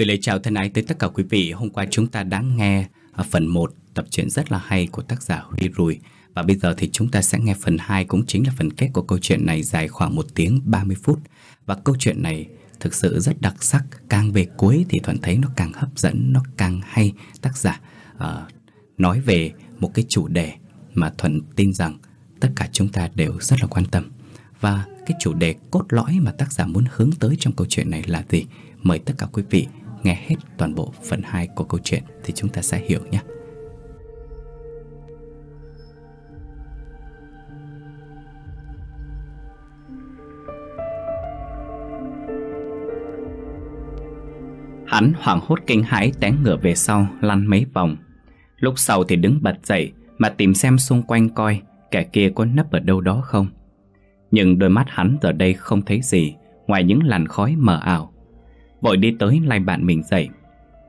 Gửi lời chào thân ái tới tất cả quý vị Hôm qua chúng ta đã nghe à, phần 1 tập truyện rất là hay của tác giả Huy Rùi Và bây giờ thì chúng ta sẽ nghe phần 2 cũng chính là phần kết của câu chuyện này dài khoảng 1 tiếng 30 phút Và câu chuyện này thực sự rất đặc sắc Càng về cuối thì Thuận thấy nó càng hấp dẫn, nó càng hay Tác giả uh, nói về một cái chủ đề mà Thuận tin rằng tất cả chúng ta đều rất là quan tâm Và cái chủ đề cốt lõi mà tác giả muốn hướng tới trong câu chuyện này là gì? Mời tất cả quý vị nghe hết toàn bộ phần 2 của câu chuyện thì chúng ta sẽ hiểu nhé. Hắn hoảng hốt kinh hãi té ngửa về sau lăn mấy vòng. Lúc sau thì đứng bật dậy mà tìm xem xung quanh coi kẻ kia có nấp ở đâu đó không. Nhưng đôi mắt hắn giờ đây không thấy gì ngoài những làn khói mờ ảo Vội đi tới lay bạn mình dậy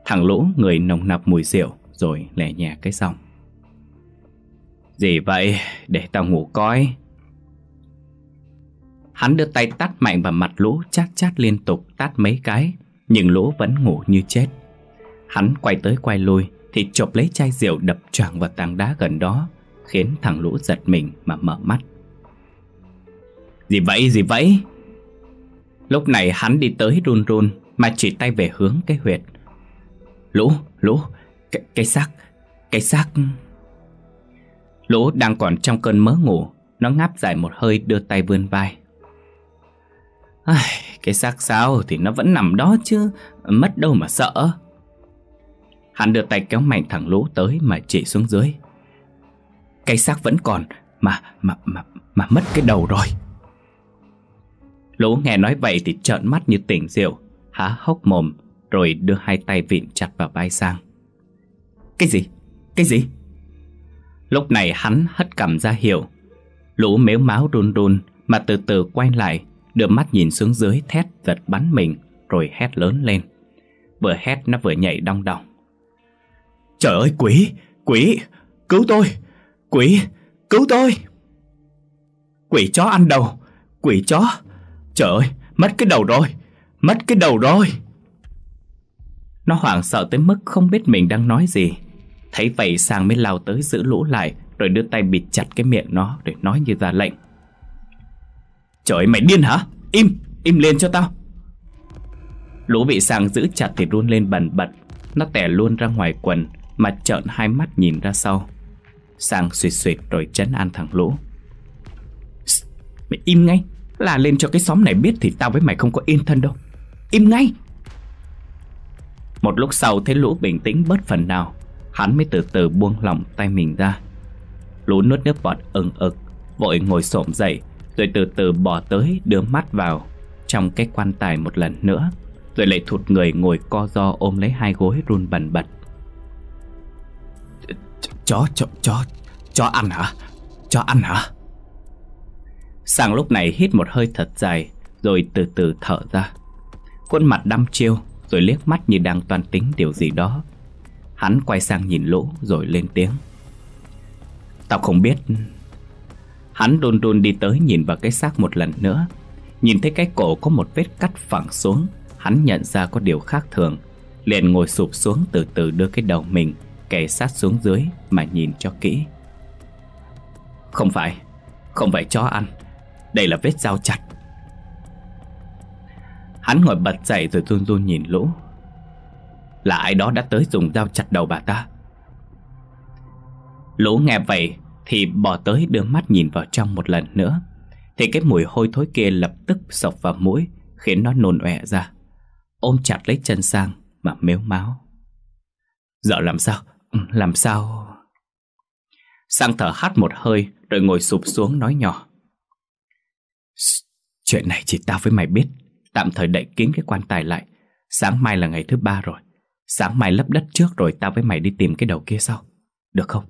Thằng lũ người nồng nặc mùi rượu Rồi lẻ nhà cái xong Gì vậy Để tao ngủ coi Hắn đưa tay tát mạnh vào mặt lũ Chát chát liên tục tát mấy cái Nhưng lũ vẫn ngủ như chết Hắn quay tới quay lui Thì chộp lấy chai rượu đập choàng vào tảng đá gần đó Khiến thằng lũ giật mình mà mở mắt Gì vậy gì vậy Lúc này hắn đi tới run run mà chỉ tay về hướng cái huyệt Lũ, lũ, cái, xác, cái xác Lũ đang còn trong cơn mớ ngủ Nó ngáp dài một hơi đưa tay vươn vai Ai, Cái xác sao thì nó vẫn nằm đó chứ Mất đâu mà sợ Hắn đưa tay kéo mạnh thẳng lũ tới mà chỉ xuống dưới Cái xác vẫn còn mà mà mà mà mất cái đầu rồi Lũ nghe nói vậy thì trợn mắt như tỉnh rượu há hốc mồm rồi đưa hai tay vịn chặt vào vai Sang. Cái gì? Cái gì? Lúc này hắn hất cằm ra hiểu. Lũ mếu máu run run mà từ từ quay lại, đưa mắt nhìn xuống dưới thét giật bắn mình rồi hét lớn lên. Vừa hét nó vừa nhảy đong đong. Trời ơi quỷ, quỷ, cứu tôi, quỷ, cứu tôi. Quỷ chó ăn đầu, quỷ chó, trời ơi, mất cái đầu rồi, Mất cái đầu rồi Nó hoảng sợ tới mức không biết mình đang nói gì Thấy vậy Sang mới lao tới giữ lũ lại Rồi đưa tay bịt chặt cái miệng nó Để nói như ra lệnh Trời mày điên hả Im, im lên cho tao Lũ bị Sang giữ chặt thì run lên bần bật Nó tẻ luôn ra ngoài quần Mà trợn hai mắt nhìn ra sau Sang suyệt suyệt rồi chấn an thằng lũ Mày im ngay Là lên cho cái xóm này biết Thì tao với mày không có yên thân đâu im ngay Một lúc sau thấy lũ bình tĩnh bớt phần nào Hắn mới từ từ buông lỏng tay mình ra Lũ nuốt nước bọt ừng ực Vội ngồi xổm dậy Rồi từ từ bỏ tới đưa mắt vào Trong cái quan tài một lần nữa Rồi lại thụt người ngồi co do ôm lấy hai gối run bần bật Chó, chó, chó, chó ăn hả? Chó ăn hả? Sang lúc này hít một hơi thật dài Rồi từ từ thở ra Khuôn mặt đăm chiêu Rồi liếc mắt như đang toan tính điều gì đó Hắn quay sang nhìn lỗ rồi lên tiếng Tao không biết Hắn đôn đôn đi tới nhìn vào cái xác một lần nữa Nhìn thấy cái cổ có một vết cắt phẳng xuống Hắn nhận ra có điều khác thường Liền ngồi sụp xuống từ từ đưa cái đầu mình Kề sát xuống dưới mà nhìn cho kỹ Không phải Không phải chó ăn Đây là vết dao chặt Hắn ngồi bật dậy rồi run run nhìn Lũ Là ai đó đã tới dùng dao chặt đầu bà ta Lũ nghe vậy Thì bỏ tới đưa mắt nhìn vào trong một lần nữa Thì cái mùi hôi thối kia lập tức sộc vào mũi Khiến nó nôn ọe ra Ôm chặt lấy chân sang Mà mếu máu Giờ làm sao? Ừ, làm sao? Sang thở hắt một hơi Rồi ngồi sụp xuống nói nhỏ Chuyện này chỉ tao với mày biết tạm thời đậy kín cái quan tài lại. Sáng mai là ngày thứ ba rồi. Sáng mai lấp đất trước rồi tao với mày đi tìm cái đầu kia sau. Được không?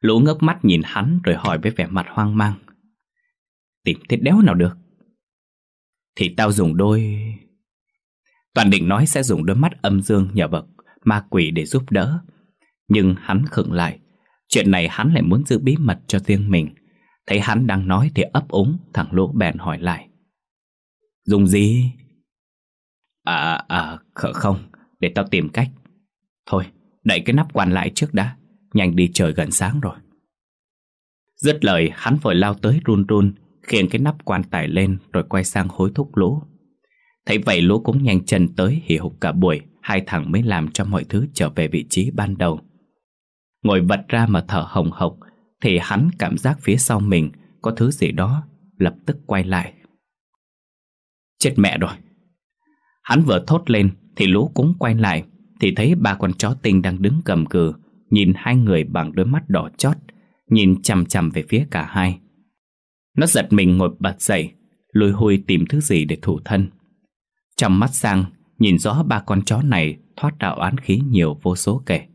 Lũ ngước mắt nhìn hắn rồi hỏi với vẻ mặt hoang mang. Tìm thế đéo nào được. Thì tao dùng đôi... Toàn định nói sẽ dùng đôi mắt âm dương nhờ vật ma quỷ để giúp đỡ. Nhưng hắn khựng lại. Chuyện này hắn lại muốn giữ bí mật cho riêng mình. Thấy hắn đang nói thì ấp úng Thằng Lỗ bèn hỏi lại Dùng gì? À, à, không Để tao tìm cách Thôi, đẩy cái nắp quan lại trước đã Nhanh đi trời gần sáng rồi Dứt lời hắn vội lao tới run run Khiêng cái nắp quan tải lên Rồi quay sang hối thúc lỗ Thấy vậy lỗ cũng nhanh chân tới hì hục cả buổi Hai thằng mới làm cho mọi thứ trở về vị trí ban đầu Ngồi vật ra mà thở hồng hộc thì hắn cảm giác phía sau mình có thứ gì đó lập tức quay lại. Chết mẹ rồi! Hắn vừa thốt lên thì lũ cũng quay lại thì thấy ba con chó tinh đang đứng cầm cừ nhìn hai người bằng đôi mắt đỏ chót nhìn chằm chằm về phía cả hai. Nó giật mình ngồi bật dậy lùi hôi tìm thứ gì để thủ thân. Trong mắt sang nhìn rõ ba con chó này thoát ra oán khí nhiều vô số kể.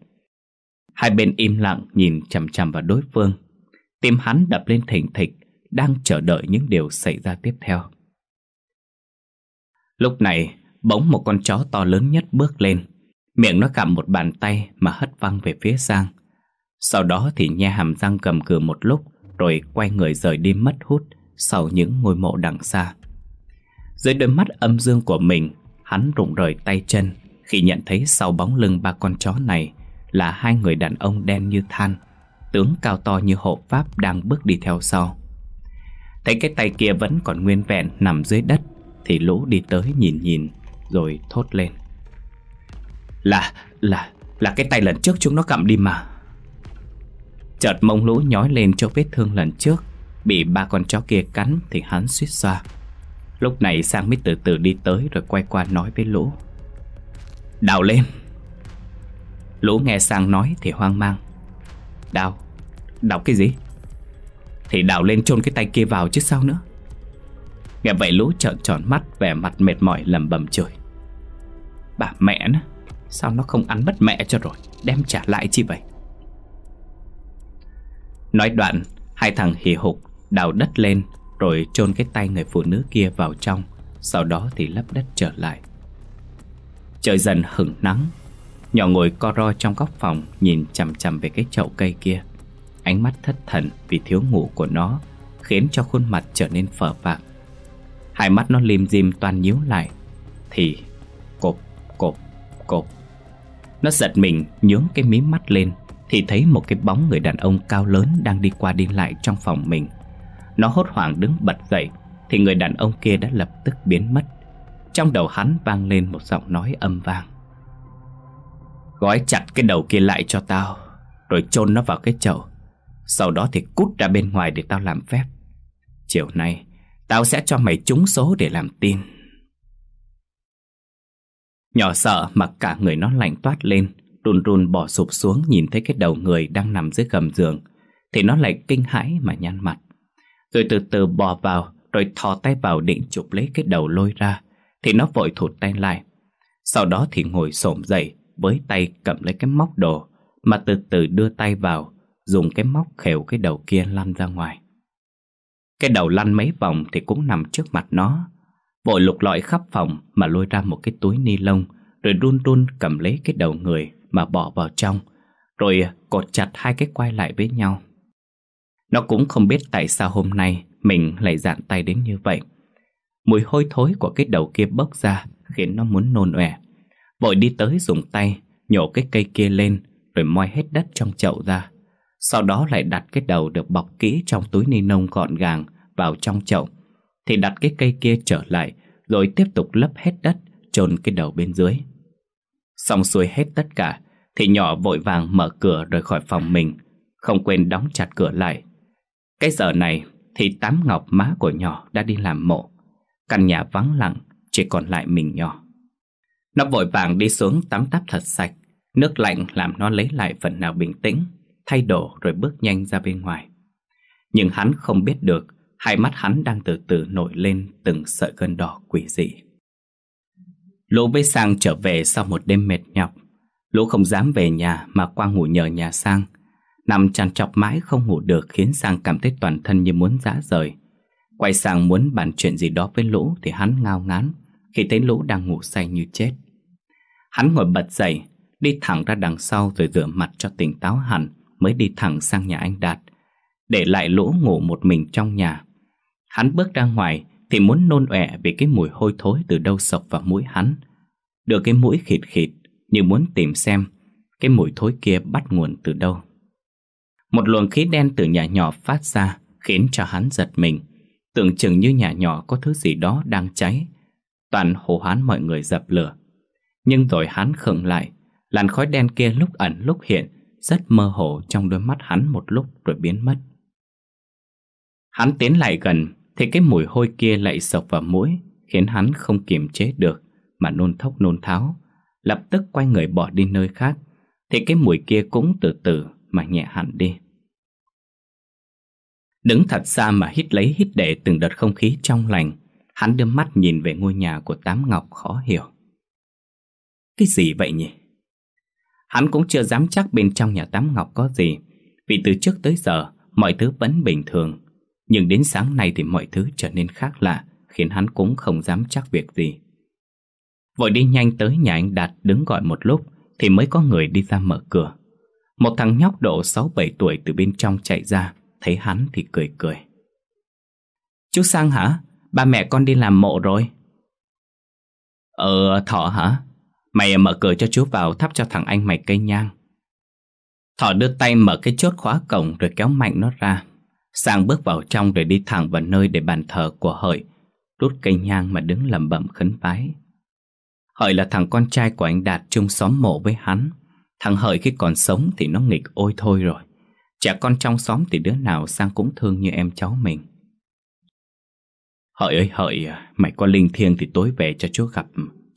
Hai bên im lặng nhìn chằm chằm vào đối phương. Tim hắn đập lên thình thịch, đang chờ đợi những điều xảy ra tiếp theo. Lúc này, bỗng một con chó to lớn nhất bước lên. Miệng nó cầm một bàn tay mà hất văng về phía sang. Sau đó thì nhe hàm răng cầm cừ một lúc rồi quay người rời đi mất hút sau những ngôi mộ đằng xa. Dưới đôi mắt âm dương của mình, hắn rụng rời tay chân khi nhận thấy sau bóng lưng ba con chó này là hai người đàn ông đen như than, tướng cao to như hộ pháp đang bước đi theo sau. Thấy cái tay kia vẫn còn nguyên vẹn nằm dưới đất thì Lũ đi tới nhìn nhìn rồi thốt lên. Là, là, là cái tay lần trước chúng nó cầm đi mà. Chợt mông Lũ nhói lên chỗ vết thương lần trước, bị ba con chó kia cắn thì hắn suýt xoa. Lúc này Sang mới từ từ đi tới rồi quay qua nói với Lũ. Đào lên! Lũ nghe sang nói thì hoang mang Đào Đào cái gì Thì đào lên chôn cái tay kia vào chứ sao nữa Nghe vậy lũ trợn tròn mắt Vẻ mặt mệt mỏi lầm bầm trời Bà mẹ nó Sao nó không ăn mất mẹ cho rồi Đem trả lại chi vậy Nói đoạn Hai thằng hì hục đào đất lên Rồi chôn cái tay người phụ nữ kia vào trong Sau đó thì lấp đất trở lại Trời dần hửng nắng Nhỏ ngồi co ro trong góc phòng Nhìn chằm chằm về cái chậu cây kia Ánh mắt thất thần vì thiếu ngủ của nó Khiến cho khuôn mặt trở nên phở phạc Hai mắt nó lim dim toàn nhíu lại Thì cộp cộp cộp Nó giật mình nhướng cái mí mắt lên Thì thấy một cái bóng người đàn ông cao lớn Đang đi qua đi lại trong phòng mình Nó hốt hoảng đứng bật dậy Thì người đàn ông kia đã lập tức biến mất Trong đầu hắn vang lên một giọng nói âm vang Gói chặt cái đầu kia lại cho tao Rồi chôn nó vào cái chậu Sau đó thì cút ra bên ngoài để tao làm phép Chiều nay Tao sẽ cho mày trúng số để làm tin Nhỏ sợ mà cả người nó lạnh toát lên Run run bỏ sụp xuống nhìn thấy cái đầu người đang nằm dưới gầm giường Thì nó lại kinh hãi mà nhăn mặt Rồi từ từ bò vào Rồi thò tay vào định chụp lấy cái đầu lôi ra Thì nó vội thụt tay lại Sau đó thì ngồi xổm dậy với tay cầm lấy cái móc đồ mà từ từ đưa tay vào, dùng cái móc khều cái đầu kia lăn ra ngoài. Cái đầu lăn mấy vòng thì cũng nằm trước mặt nó. Vội lục lọi khắp phòng mà lôi ra một cái túi ni lông, rồi run run cầm lấy cái đầu người mà bỏ vào trong, rồi à, cột chặt hai cái quai lại với nhau. Nó cũng không biết tại sao hôm nay mình lại dạn tay đến như vậy. Mùi hôi thối của cái đầu kia bốc ra khiến nó muốn nôn ọe. Vội đi tới dùng tay Nhổ cái cây kia lên Rồi moi hết đất trong chậu ra Sau đó lại đặt cái đầu được bọc kỹ Trong túi ni lông gọn gàng Vào trong chậu Thì đặt cái cây kia trở lại Rồi tiếp tục lấp hết đất chôn cái đầu bên dưới Xong xuôi hết tất cả Thì nhỏ vội vàng mở cửa rời khỏi phòng mình Không quên đóng chặt cửa lại Cái giờ này Thì tám ngọc má của nhỏ đã đi làm mộ Căn nhà vắng lặng Chỉ còn lại mình nhỏ nó vội vàng đi xuống tắm táp thật sạch, nước lạnh làm nó lấy lại phần nào bình tĩnh, thay đồ rồi bước nhanh ra bên ngoài. Nhưng hắn không biết được, hai mắt hắn đang từ từ nổi lên từng sợi cơn đỏ quỷ dị. Lũ với Sang trở về sau một đêm mệt nhọc. Lũ không dám về nhà mà qua ngủ nhờ nhà Sang. Nằm trằn trọc mãi không ngủ được khiến Sang cảm thấy toàn thân như muốn giã rời. Quay sang muốn bàn chuyện gì đó với Lũ thì hắn ngao ngán khi thấy Lũ đang ngủ say như chết. Hắn ngồi bật dậy, đi thẳng ra đằng sau rồi rửa mặt cho tỉnh táo hẳn mới đi thẳng sang nhà anh Đạt. Để lại lỗ ngủ một mình trong nhà. Hắn bước ra ngoài thì muốn nôn ọe vì cái mùi hôi thối từ đâu sộc vào mũi hắn. Được cái mũi khịt khịt như muốn tìm xem cái mùi thối kia bắt nguồn từ đâu. Một luồng khí đen từ nhà nhỏ phát ra khiến cho hắn giật mình. Tưởng chừng như nhà nhỏ có thứ gì đó đang cháy. Toàn hồ hán mọi người dập lửa nhưng rồi hắn khựng lại Làn khói đen kia lúc ẩn lúc hiện Rất mơ hồ trong đôi mắt hắn một lúc rồi biến mất Hắn tiến lại gần Thì cái mùi hôi kia lại sộc vào mũi Khiến hắn không kiềm chế được Mà nôn thốc nôn tháo Lập tức quay người bỏ đi nơi khác Thì cái mùi kia cũng từ từ Mà nhẹ hẳn đi Đứng thật xa mà hít lấy hít để từng đợt không khí trong lành Hắn đưa mắt nhìn về ngôi nhà của Tám Ngọc khó hiểu cái gì vậy nhỉ? Hắn cũng chưa dám chắc bên trong nhà tắm ngọc có gì Vì từ trước tới giờ mọi thứ vẫn bình thường Nhưng đến sáng nay thì mọi thứ trở nên khác lạ Khiến hắn cũng không dám chắc việc gì Vội đi nhanh tới nhà anh Đạt đứng gọi một lúc Thì mới có người đi ra mở cửa Một thằng nhóc độ 6-7 tuổi từ bên trong chạy ra Thấy hắn thì cười cười Chú Sang hả? Ba mẹ con đi làm mộ rồi Ờ Thọ hả? Mày mở cửa cho chú vào thắp cho thằng anh mày cây nhang. Thỏ đưa tay mở cái chốt khóa cổng rồi kéo mạnh nó ra. Sang bước vào trong rồi đi thẳng vào nơi để bàn thờ của Hợi, đút cây nhang mà đứng lẩm bẩm khấn vái. Hợi là thằng con trai của anh Đạt chung xóm mộ với hắn. Thằng Hợi khi còn sống thì nó nghịch ôi thôi rồi. Trẻ con trong xóm thì đứa nào Sang cũng thương như em cháu mình. Hợi ơi Hợi, mày có linh thiêng thì tối về cho chú gặp,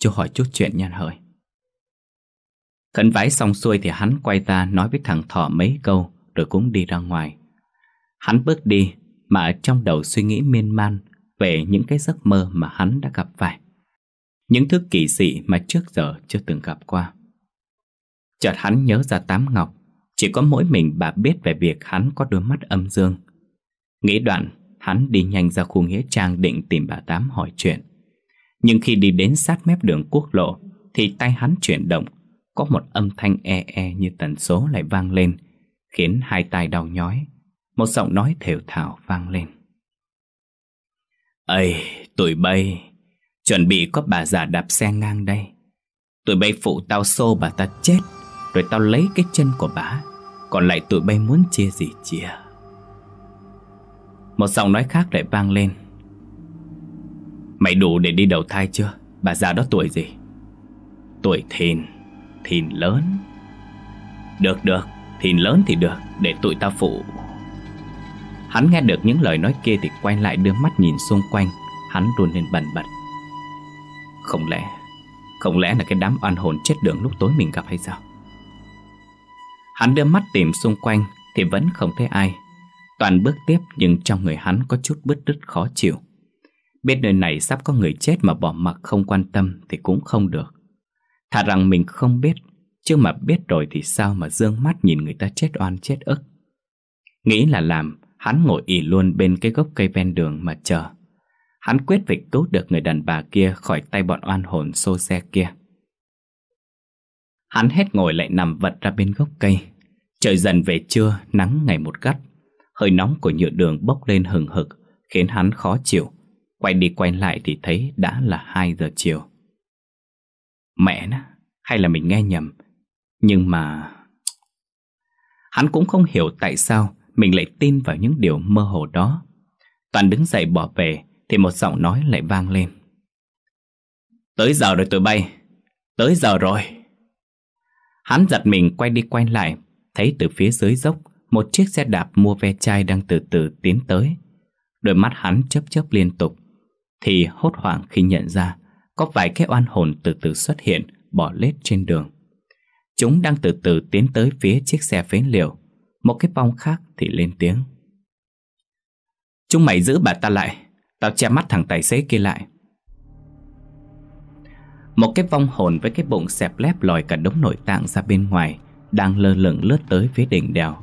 chú hỏi chút chuyện nha Hợi. Khấn vái xong xuôi thì hắn quay ra nói với thằng thỏ mấy câu rồi cũng đi ra ngoài. Hắn bước đi mà ở trong đầu suy nghĩ miên man về những cái giấc mơ mà hắn đã gặp phải. Những thứ kỳ dị mà trước giờ chưa từng gặp qua. Chợt hắn nhớ ra Tám Ngọc, chỉ có mỗi mình bà biết về việc hắn có đôi mắt âm dương. Nghĩ đoạn, hắn đi nhanh ra khu nghĩa trang định tìm bà Tám hỏi chuyện. Nhưng khi đi đến sát mép đường quốc lộ, thì tay hắn chuyển động có một âm thanh e e như tần số lại vang lên, khiến hai tai đau nhói. Một giọng nói thều thào vang lên. Ây, tụi bay, chuẩn bị có bà già đạp xe ngang đây. Tụi bay phụ tao xô bà ta chết, rồi tao lấy cái chân của bà. Còn lại tụi bay muốn chia gì chia. Một giọng nói khác lại vang lên. Mày đủ để đi đầu thai chưa? Bà già đó tuổi gì? Tuổi thìn thìn lớn Được được, thìn lớn thì được, để tụi ta phụ Hắn nghe được những lời nói kia thì quay lại đưa mắt nhìn xung quanh Hắn run lên bần bật Không lẽ, không lẽ là cái đám oan hồn chết đường lúc tối mình gặp hay sao Hắn đưa mắt tìm xung quanh thì vẫn không thấy ai Toàn bước tiếp nhưng trong người hắn có chút bứt rứt khó chịu Biết nơi này sắp có người chết mà bỏ mặc không quan tâm thì cũng không được Thà rằng mình không biết Chứ mà biết rồi thì sao mà dương mắt nhìn người ta chết oan chết ức Nghĩ là làm Hắn ngồi ỉ luôn bên cái gốc cây ven đường mà chờ Hắn quyết phải cứu được người đàn bà kia Khỏi tay bọn oan hồn xô xe kia Hắn hết ngồi lại nằm vật ra bên gốc cây Trời dần về trưa Nắng ngày một gắt Hơi nóng của nhựa đường bốc lên hừng hực Khiến hắn khó chịu Quay đi quay lại thì thấy đã là 2 giờ chiều Mẹ nó, hay là mình nghe nhầm Nhưng mà... Hắn cũng không hiểu tại sao Mình lại tin vào những điều mơ hồ đó Toàn đứng dậy bỏ về Thì một giọng nói lại vang lên Tới giờ rồi tụi bay Tới giờ rồi Hắn giật mình quay đi quay lại Thấy từ phía dưới dốc Một chiếc xe đạp mua ve chai đang từ từ tiến tới Đôi mắt hắn chớp chớp liên tục Thì hốt hoảng khi nhận ra có vài cái oan hồn từ từ xuất hiện, bỏ lết trên đường. Chúng đang từ từ tiến tới phía chiếc xe phế liệu. Một cái bong khác thì lên tiếng. Chúng mày giữ bà ta lại, tao che mắt thằng tài xế kia lại. Một cái vong hồn với cái bụng xẹp lép lòi cả đống nội tạng ra bên ngoài, đang lơ lửng lướt tới phía đỉnh đèo.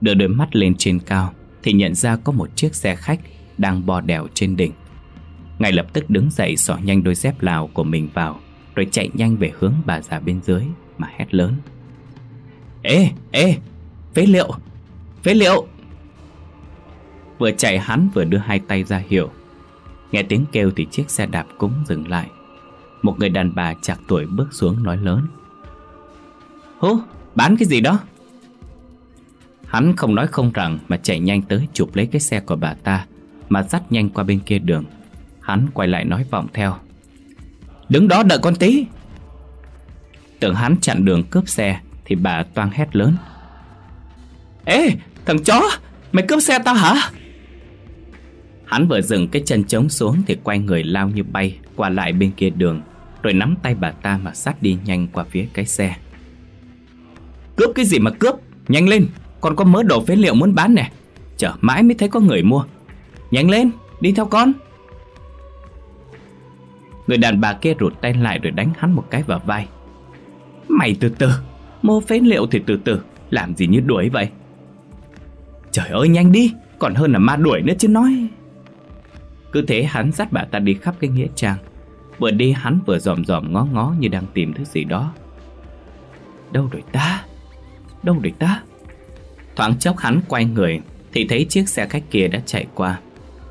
Đưa đôi mắt lên trên cao thì nhận ra có một chiếc xe khách đang bò đèo trên đỉnh. Ngay lập tức đứng dậy xỏ nhanh đôi dép lào của mình vào Rồi chạy nhanh về hướng bà già bên dưới Mà hét lớn Ê, ê, phế liệu, phế liệu Vừa chạy hắn vừa đưa hai tay ra hiệu Nghe tiếng kêu thì chiếc xe đạp cũng dừng lại Một người đàn bà chạc tuổi bước xuống nói lớn Hú, bán cái gì đó Hắn không nói không rằng mà chạy nhanh tới chụp lấy cái xe của bà ta Mà dắt nhanh qua bên kia đường Hắn quay lại nói vọng theo Đứng đó đợi con tí Tưởng hắn chặn đường cướp xe Thì bà toang hét lớn Ê thằng chó Mày cướp xe tao hả Hắn vừa dừng cái chân trống xuống Thì quay người lao như bay Qua lại bên kia đường Rồi nắm tay bà ta mà sát đi nhanh qua phía cái xe Cướp cái gì mà cướp Nhanh lên Còn có mớ đồ phế liệu muốn bán nè chờ mãi mới thấy có người mua Nhanh lên đi theo con Người đàn bà kia rụt tay lại rồi đánh hắn một cái vào vai Mày từ từ Mô phế liệu thì từ từ Làm gì như đuổi vậy Trời ơi nhanh đi Còn hơn là ma đuổi nữa chứ nói Cứ thế hắn dắt bà ta đi khắp cái nghĩa trang Vừa đi hắn vừa dòm dòm ngó ngó như đang tìm thứ gì đó Đâu rồi ta Đâu rồi ta Thoáng chốc hắn quay người Thì thấy chiếc xe khách kia đã chạy qua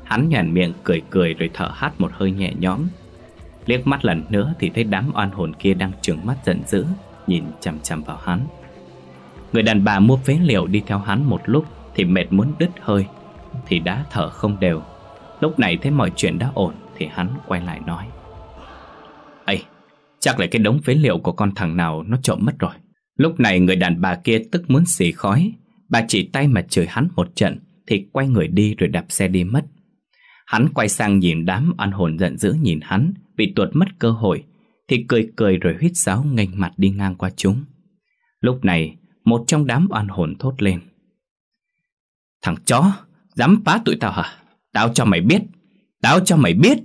Hắn nhàn miệng cười cười rồi thở hắt một hơi nhẹ nhõm Liếc mắt lần nữa thì thấy đám oan hồn kia đang trừng mắt giận dữ Nhìn chằm chằm vào hắn Người đàn bà mua phế liệu đi theo hắn một lúc Thì mệt muốn đứt hơi Thì đã thở không đều Lúc này thấy mọi chuyện đã ổn Thì hắn quay lại nói Ây, chắc là cái đống phế liệu của con thằng nào nó trộm mất rồi Lúc này người đàn bà kia tức muốn xì khói Bà chỉ tay mà chửi hắn một trận Thì quay người đi rồi đạp xe đi mất Hắn quay sang nhìn đám oan hồn giận dữ nhìn hắn bị tuột mất cơ hội, thì cười cười rồi huyết sáo nghênh mặt đi ngang qua chúng. Lúc này, một trong đám oan hồn thốt lên. Thằng chó, dám phá tụi tao hả? Tao cho mày biết, tao cho mày biết.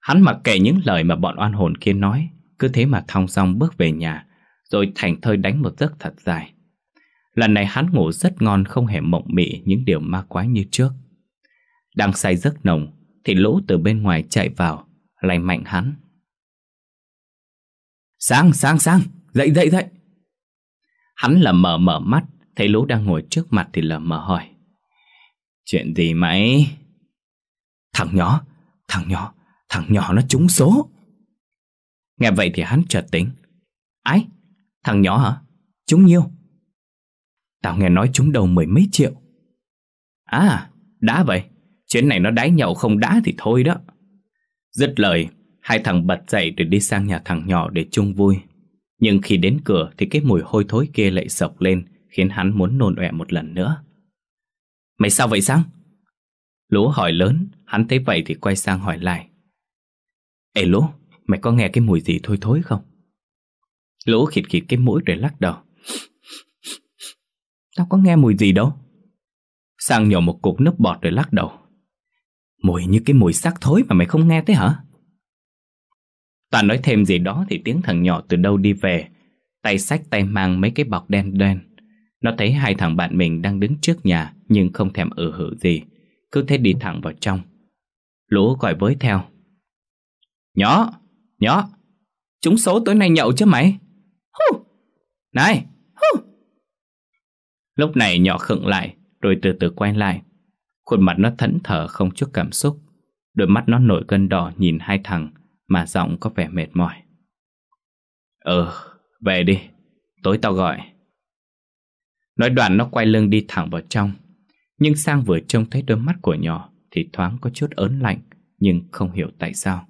Hắn mặc kệ những lời mà bọn oan hồn kia nói, cứ thế mà thong dong bước về nhà, rồi thành thơi đánh một giấc thật dài. Lần này hắn ngủ rất ngon không hề mộng mị những điều ma quái như trước. Đang say giấc nồng, thì lũ từ bên ngoài chạy vào, lành mạnh hắn. Sáng, sáng, sáng, dậy, dậy, dậy. Hắn lầm mở mở mắt, thấy Lũ đang ngồi trước mặt thì lầm mở hỏi. Chuyện gì mày? Thằng nhỏ, thằng nhỏ, thằng nhỏ nó trúng số. Nghe vậy thì hắn chợt tính. Ái, thằng nhỏ hả? Trúng nhiêu? Tao nghe nói trúng đầu mười mấy triệu. À, đã vậy. chuyện này nó đái nhậu không đá thì thôi đó. Dứt lời, hai thằng bật dậy rồi đi sang nhà thằng nhỏ để chung vui. Nhưng khi đến cửa thì cái mùi hôi thối kia lại sộc lên, khiến hắn muốn nôn ọe một lần nữa. Mày sao vậy Sang? Lũ hỏi lớn, hắn thấy vậy thì quay sang hỏi lại. Ê Lũ, mày có nghe cái mùi gì thôi thối không? Lũ khịt khịt cái mũi rồi lắc đầu. Tao có nghe mùi gì đâu. Sang nhổ một cục nước bọt rồi lắc đầu. Mùi như cái mùi xác thối mà mày không nghe tới hả? Toàn nói thêm gì đó thì tiếng thằng nhỏ từ đâu đi về Tay sách tay mang mấy cái bọc đen đen Nó thấy hai thằng bạn mình đang đứng trước nhà Nhưng không thèm ừ hử gì Cứ thế đi thẳng vào trong Lũ gọi với theo Nhỏ, nhỏ Chúng số tối nay nhậu chứ mày Hú, Này hú. Lúc này nhỏ khựng lại Rồi từ từ quay lại Khuôn mặt nó thẫn thờ không chút cảm xúc Đôi mắt nó nổi cơn đỏ nhìn hai thằng Mà giọng có vẻ mệt mỏi Ừ, về đi Tối tao gọi Nói đoạn nó quay lưng đi thẳng vào trong Nhưng Sang vừa trông thấy đôi mắt của nhỏ Thì thoáng có chút ớn lạnh Nhưng không hiểu tại sao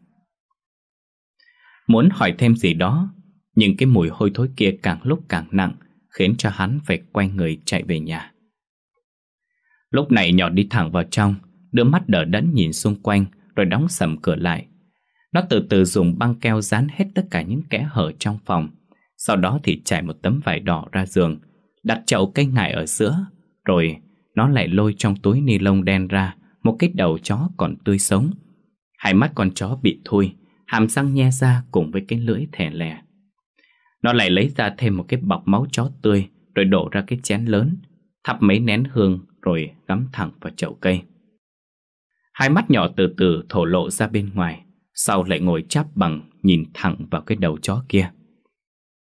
Muốn hỏi thêm gì đó Nhưng cái mùi hôi thối kia càng lúc càng nặng Khiến cho hắn phải quay người chạy về nhà Lúc này nhỏ đi thẳng vào trong Đưa mắt đỡ đẫn nhìn xung quanh Rồi đóng sầm cửa lại Nó từ từ dùng băng keo dán hết tất cả những kẽ hở trong phòng Sau đó thì trải một tấm vải đỏ ra giường Đặt chậu cây ngải ở giữa Rồi nó lại lôi trong túi ni lông đen ra Một cái đầu chó còn tươi sống Hai mắt con chó bị thui Hàm răng nhe ra cùng với cái lưỡi thẻ lè. Nó lại lấy ra thêm một cái bọc máu chó tươi Rồi đổ ra cái chén lớn Thắp mấy nén hương rồi gắm thẳng vào chậu cây. Hai mắt nhỏ từ từ thổ lộ ra bên ngoài, sau lại ngồi chắp bằng nhìn thẳng vào cái đầu chó kia.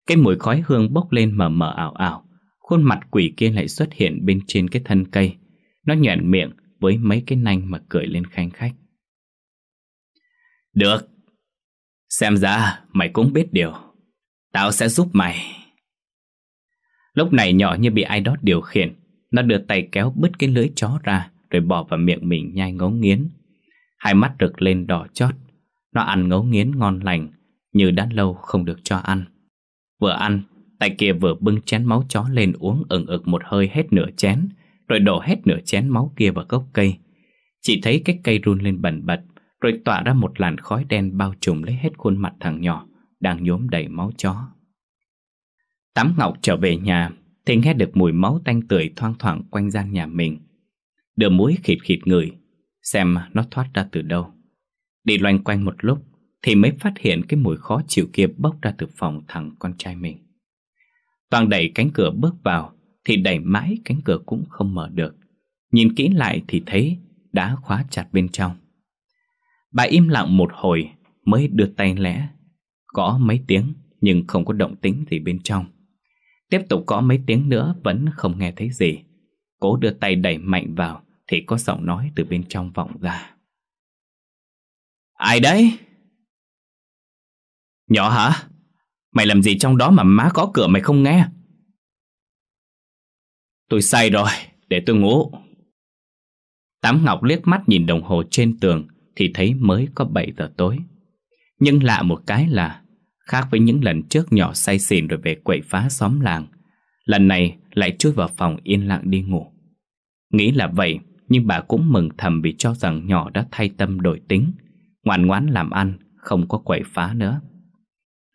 Cái mùi khói hương bốc lên mờ mờ ảo ảo, khuôn mặt quỷ kia lại xuất hiện bên trên cái thân cây. Nó nhọn miệng với mấy cái nanh mà cười lên khanh khách. Được, xem ra mày cũng biết điều. Tao sẽ giúp mày. Lúc này nhỏ như bị ai đó điều khiển, nó đưa tay kéo bứt cái lưỡi chó ra Rồi bỏ vào miệng mình nhai ngấu nghiến Hai mắt rực lên đỏ chót Nó ăn ngấu nghiến ngon lành Như đã lâu không được cho ăn Vừa ăn Tay kia vừa bưng chén máu chó lên uống ẩn ực một hơi hết nửa chén Rồi đổ hết nửa chén máu kia vào gốc cây Chỉ thấy cái cây run lên bẩn bật Rồi tỏa ra một làn khói đen bao trùm lấy hết khuôn mặt thằng nhỏ Đang nhuốm đầy máu chó Tám Ngọc trở về nhà thì nghe được mùi máu tanh tưởi thoang thoảng quanh gian nhà mình. Đưa mũi khịt khịt người, xem nó thoát ra từ đâu. Đi loanh quanh một lúc thì mới phát hiện cái mùi khó chịu kia bốc ra từ phòng thằng con trai mình. Toàn đẩy cánh cửa bước vào thì đẩy mãi cánh cửa cũng không mở được. Nhìn kỹ lại thì thấy đã khóa chặt bên trong. Bà im lặng một hồi mới đưa tay lẽ, gõ mấy tiếng nhưng không có động tĩnh gì bên trong. Tiếp tục có mấy tiếng nữa vẫn không nghe thấy gì. Cố đưa tay đẩy mạnh vào thì có giọng nói từ bên trong vọng ra. Ai đấy? Nhỏ hả? Mày làm gì trong đó mà má có cửa mày không nghe? Tôi say rồi, để tôi ngủ. Tám Ngọc liếc mắt nhìn đồng hồ trên tường thì thấy mới có 7 giờ tối. Nhưng lạ một cái là Khác với những lần trước nhỏ say xỉn rồi về quậy phá xóm làng Lần này lại chui vào phòng yên lặng đi ngủ Nghĩ là vậy Nhưng bà cũng mừng thầm vì cho rằng nhỏ đã thay tâm đổi tính Ngoan ngoãn làm ăn Không có quậy phá nữa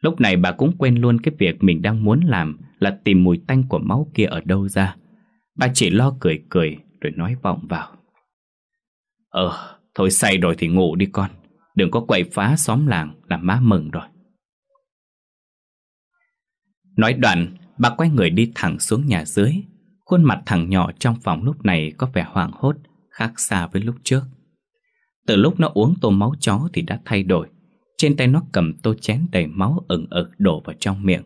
Lúc này bà cũng quên luôn cái việc mình đang muốn làm Là tìm mùi tanh của máu kia ở đâu ra Bà chỉ lo cười cười Rồi nói vọng vào Ờ, thôi say rồi thì ngủ đi con Đừng có quậy phá xóm làng là má mừng rồi Nói đoạn, bà quay người đi thẳng xuống nhà dưới. Khuôn mặt thằng nhỏ trong phòng lúc này có vẻ hoảng hốt, khác xa với lúc trước. Từ lúc nó uống tô máu chó thì đã thay đổi. Trên tay nó cầm tô chén đầy máu ẩn ực đổ vào trong miệng.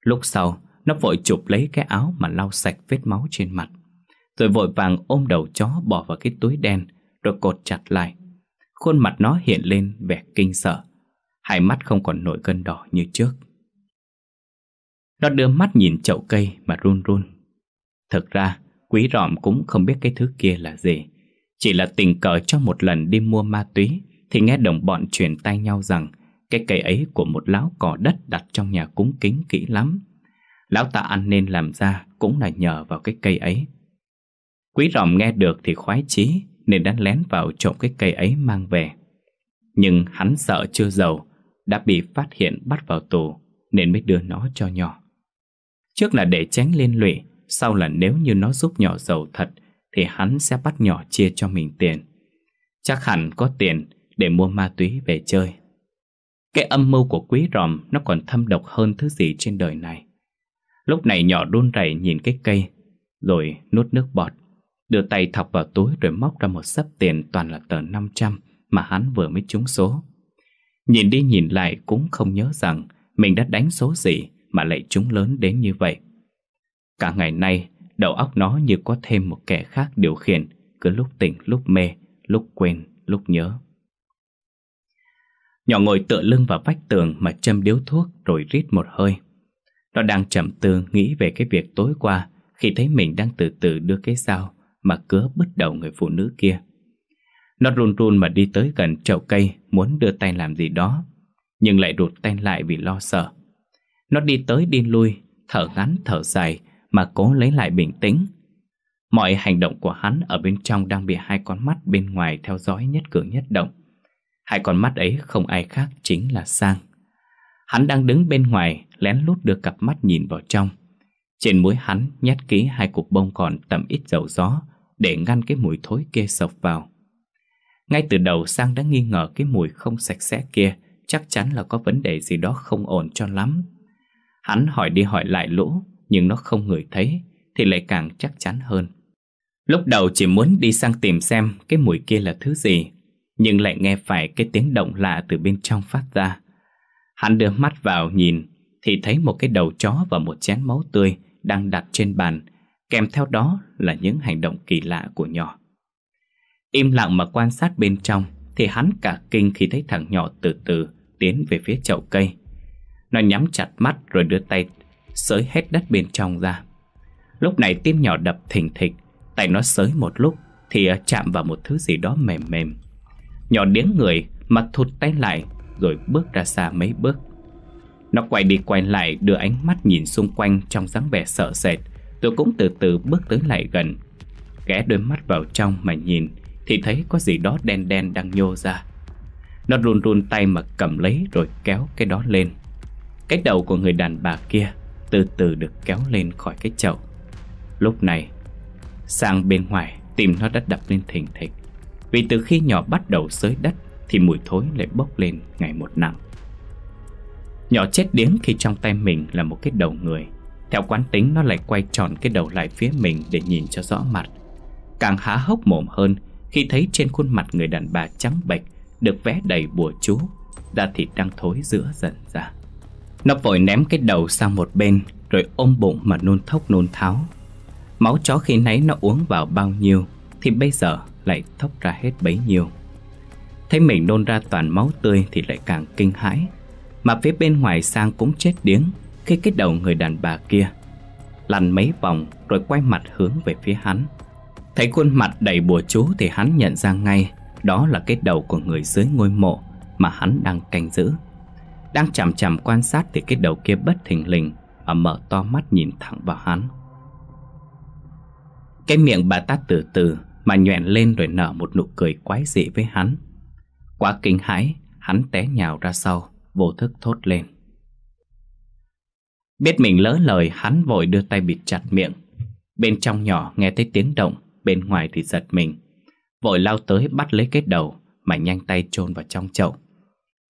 Lúc sau, nó vội chụp lấy cái áo mà lau sạch vết máu trên mặt. Rồi vội vàng ôm đầu chó bỏ vào cái túi đen, rồi cột chặt lại. Khuôn mặt nó hiện lên vẻ kinh sợ. Hai mắt không còn nổi cơn đỏ như trước. Nó đưa mắt nhìn chậu cây mà run run. Thực ra, quý ròm cũng không biết cái thứ kia là gì. Chỉ là tình cờ trong một lần đi mua ma túy thì nghe đồng bọn truyền tay nhau rằng cái cây ấy của một lão cỏ đất đặt trong nhà cúng kính kỹ lắm. Lão ta ăn nên làm ra cũng là nhờ vào cái cây ấy. Quý ròm nghe được thì khoái chí nên đã lén vào trộm cái cây ấy mang về. Nhưng hắn sợ chưa giàu đã bị phát hiện bắt vào tù nên mới đưa nó cho nhỏ. Trước là để tránh liên lụy, sau là nếu như nó giúp nhỏ giàu thật thì hắn sẽ bắt nhỏ chia cho mình tiền. Chắc hẳn có tiền để mua ma túy về chơi. Cái âm mưu của quý ròm nó còn thâm độc hơn thứ gì trên đời này. Lúc này nhỏ đun rẩy nhìn cái cây, rồi nuốt nước bọt, đưa tay thọc vào túi rồi móc ra một sấp tiền toàn là tờ 500 mà hắn vừa mới trúng số. Nhìn đi nhìn lại cũng không nhớ rằng mình đã đánh số gì mà lại trúng lớn đến như vậy. Cả ngày nay, đầu óc nó như có thêm một kẻ khác điều khiển, cứ lúc tỉnh lúc mê, lúc quên, lúc nhớ. Nhỏ ngồi tựa lưng vào vách tường mà châm điếu thuốc rồi rít một hơi. Nó đang chậm tư nghĩ về cái việc tối qua khi thấy mình đang từ từ đưa cái dao mà cứa bứt đầu người phụ nữ kia. Nó run run mà đi tới gần chậu cây muốn đưa tay làm gì đó, nhưng lại rụt tay lại vì lo sợ. Nó đi tới đi lui, thở ngắn thở dài mà cố lấy lại bình tĩnh. Mọi hành động của hắn ở bên trong đang bị hai con mắt bên ngoài theo dõi nhất cử nhất động. Hai con mắt ấy không ai khác chính là Sang. Hắn đang đứng bên ngoài, lén lút đưa cặp mắt nhìn vào trong. Trên mũi hắn nhét kỹ hai cục bông còn tầm ít dầu gió để ngăn cái mùi thối kia sộc vào. Ngay từ đầu Sang đã nghi ngờ cái mùi không sạch sẽ kia chắc chắn là có vấn đề gì đó không ổn cho lắm. Hắn hỏi đi hỏi lại lũ Nhưng nó không ngửi thấy Thì lại càng chắc chắn hơn Lúc đầu chỉ muốn đi sang tìm xem Cái mùi kia là thứ gì Nhưng lại nghe phải cái tiếng động lạ từ bên trong phát ra Hắn đưa mắt vào nhìn Thì thấy một cái đầu chó và một chén máu tươi Đang đặt trên bàn Kèm theo đó là những hành động kỳ lạ của nhỏ Im lặng mà quan sát bên trong Thì hắn cả kinh khi thấy thằng nhỏ từ từ Tiến về phía chậu cây nó nhắm chặt mắt rồi đưa tay xới hết đất bên trong ra Lúc này tim nhỏ đập thình thịch Tay nó xới một lúc Thì ờ, chạm vào một thứ gì đó mềm mềm Nhỏ điếng người mà thụt tay lại Rồi bước ra xa mấy bước Nó quay đi quay lại đưa ánh mắt nhìn xung quanh Trong dáng vẻ sợ sệt Tôi cũng từ từ bước tới lại gần Ghé đôi mắt vào trong mà nhìn Thì thấy có gì đó đen đen đang nhô ra Nó run run tay mà cầm lấy rồi kéo cái đó lên cái đầu của người đàn bà kia từ từ được kéo lên khỏi cái chậu Lúc này Sang bên ngoài tìm nó đã đập lên thình thịch Vì từ khi nhỏ bắt đầu xới đất Thì mùi thối lại bốc lên ngày một nặng Nhỏ chết điếng khi trong tay mình là một cái đầu người Theo quán tính nó lại quay tròn cái đầu lại phía mình để nhìn cho rõ mặt Càng há hốc mồm hơn khi thấy trên khuôn mặt người đàn bà trắng bệch Được vẽ đầy bùa chú Da thịt đang thối giữa dần ra nó vội ném cái đầu sang một bên Rồi ôm bụng mà nôn thốc nôn tháo Máu chó khi nãy nó uống vào bao nhiêu Thì bây giờ lại thốc ra hết bấy nhiêu Thấy mình nôn ra toàn máu tươi Thì lại càng kinh hãi Mà phía bên ngoài sang cũng chết điếng Khi cái đầu người đàn bà kia Lăn mấy vòng rồi quay mặt hướng về phía hắn Thấy khuôn mặt đầy bùa chú Thì hắn nhận ra ngay Đó là cái đầu của người dưới ngôi mộ Mà hắn đang canh giữ đang chằm chằm quan sát thì cái đầu kia bất thình lình Mà mở to mắt nhìn thẳng vào hắn Cái miệng bà ta từ từ Mà nhọn lên rồi nở một nụ cười quái dị với hắn Quá kinh hãi Hắn té nhào ra sau Vô thức thốt lên Biết mình lỡ lời Hắn vội đưa tay bịt chặt miệng Bên trong nhỏ nghe thấy tiếng động Bên ngoài thì giật mình Vội lao tới bắt lấy cái đầu Mà nhanh tay chôn vào trong chậu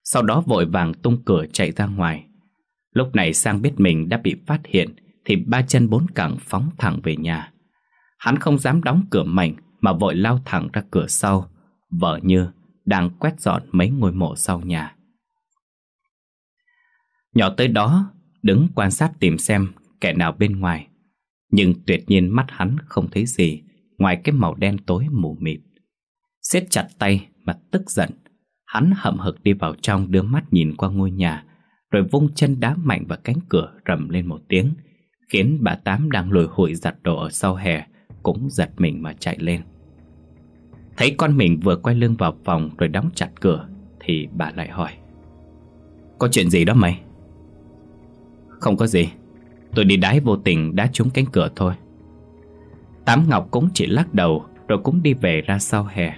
sau đó vội vàng tung cửa chạy ra ngoài. Lúc này Sang biết mình đã bị phát hiện thì ba chân bốn cẳng phóng thẳng về nhà. Hắn không dám đóng cửa mạnh mà vội lao thẳng ra cửa sau, vợ như đang quét dọn mấy ngôi mộ sau nhà. Nhỏ tới đó, đứng quan sát tìm xem kẻ nào bên ngoài. Nhưng tuyệt nhiên mắt hắn không thấy gì ngoài cái màu đen tối mù mịt. siết chặt tay mà tức giận Hắn hậm hực đi vào trong đưa mắt nhìn qua ngôi nhà Rồi vung chân đá mạnh vào cánh cửa rầm lên một tiếng Khiến bà Tám đang lồi hụi giặt đồ ở sau hè Cũng giật mình mà chạy lên Thấy con mình vừa quay lưng vào phòng rồi đóng chặt cửa Thì bà lại hỏi Có chuyện gì đó mày? Không có gì Tôi đi đái vô tình đá trúng cánh cửa thôi Tám Ngọc cũng chỉ lắc đầu Rồi cũng đi về ra sau hè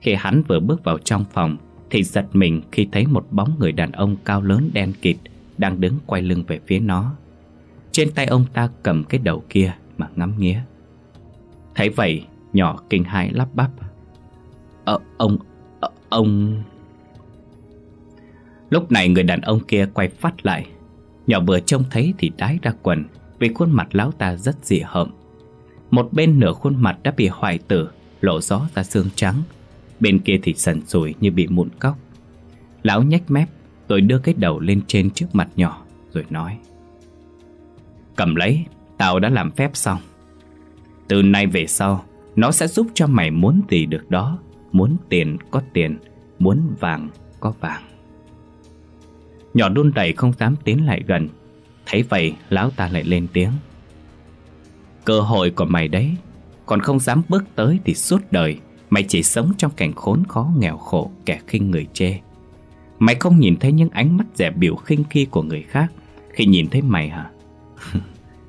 Khi hắn vừa bước vào trong phòng thì giật mình khi thấy một bóng người đàn ông cao lớn đen kịt đang đứng quay lưng về phía nó. Trên tay ông ta cầm cái đầu kia mà ngắm nghía. Thấy vậy, nhỏ kinh hãi lắp bắp. Ờ, ông, ờ, ông... Lúc này người đàn ông kia quay phát lại. Nhỏ vừa trông thấy thì đái ra quần vì khuôn mặt lão ta rất dị hợm. Một bên nửa khuôn mặt đã bị hoại tử, lộ rõ ra xương trắng Bên kia thì sần sùi như bị mụn cóc Lão nhách mép Tôi đưa cái đầu lên trên trước mặt nhỏ Rồi nói Cầm lấy Tao đã làm phép xong Từ nay về sau Nó sẽ giúp cho mày muốn gì được đó Muốn tiền có tiền Muốn vàng có vàng Nhỏ đun đẩy không dám tiến lại gần Thấy vậy lão ta lại lên tiếng Cơ hội của mày đấy Còn không dám bước tới thì suốt đời Mày chỉ sống trong cảnh khốn khó nghèo khổ kẻ khinh người chê Mày không nhìn thấy những ánh mắt rẻ biểu khinh khi của người khác Khi nhìn thấy mày hả?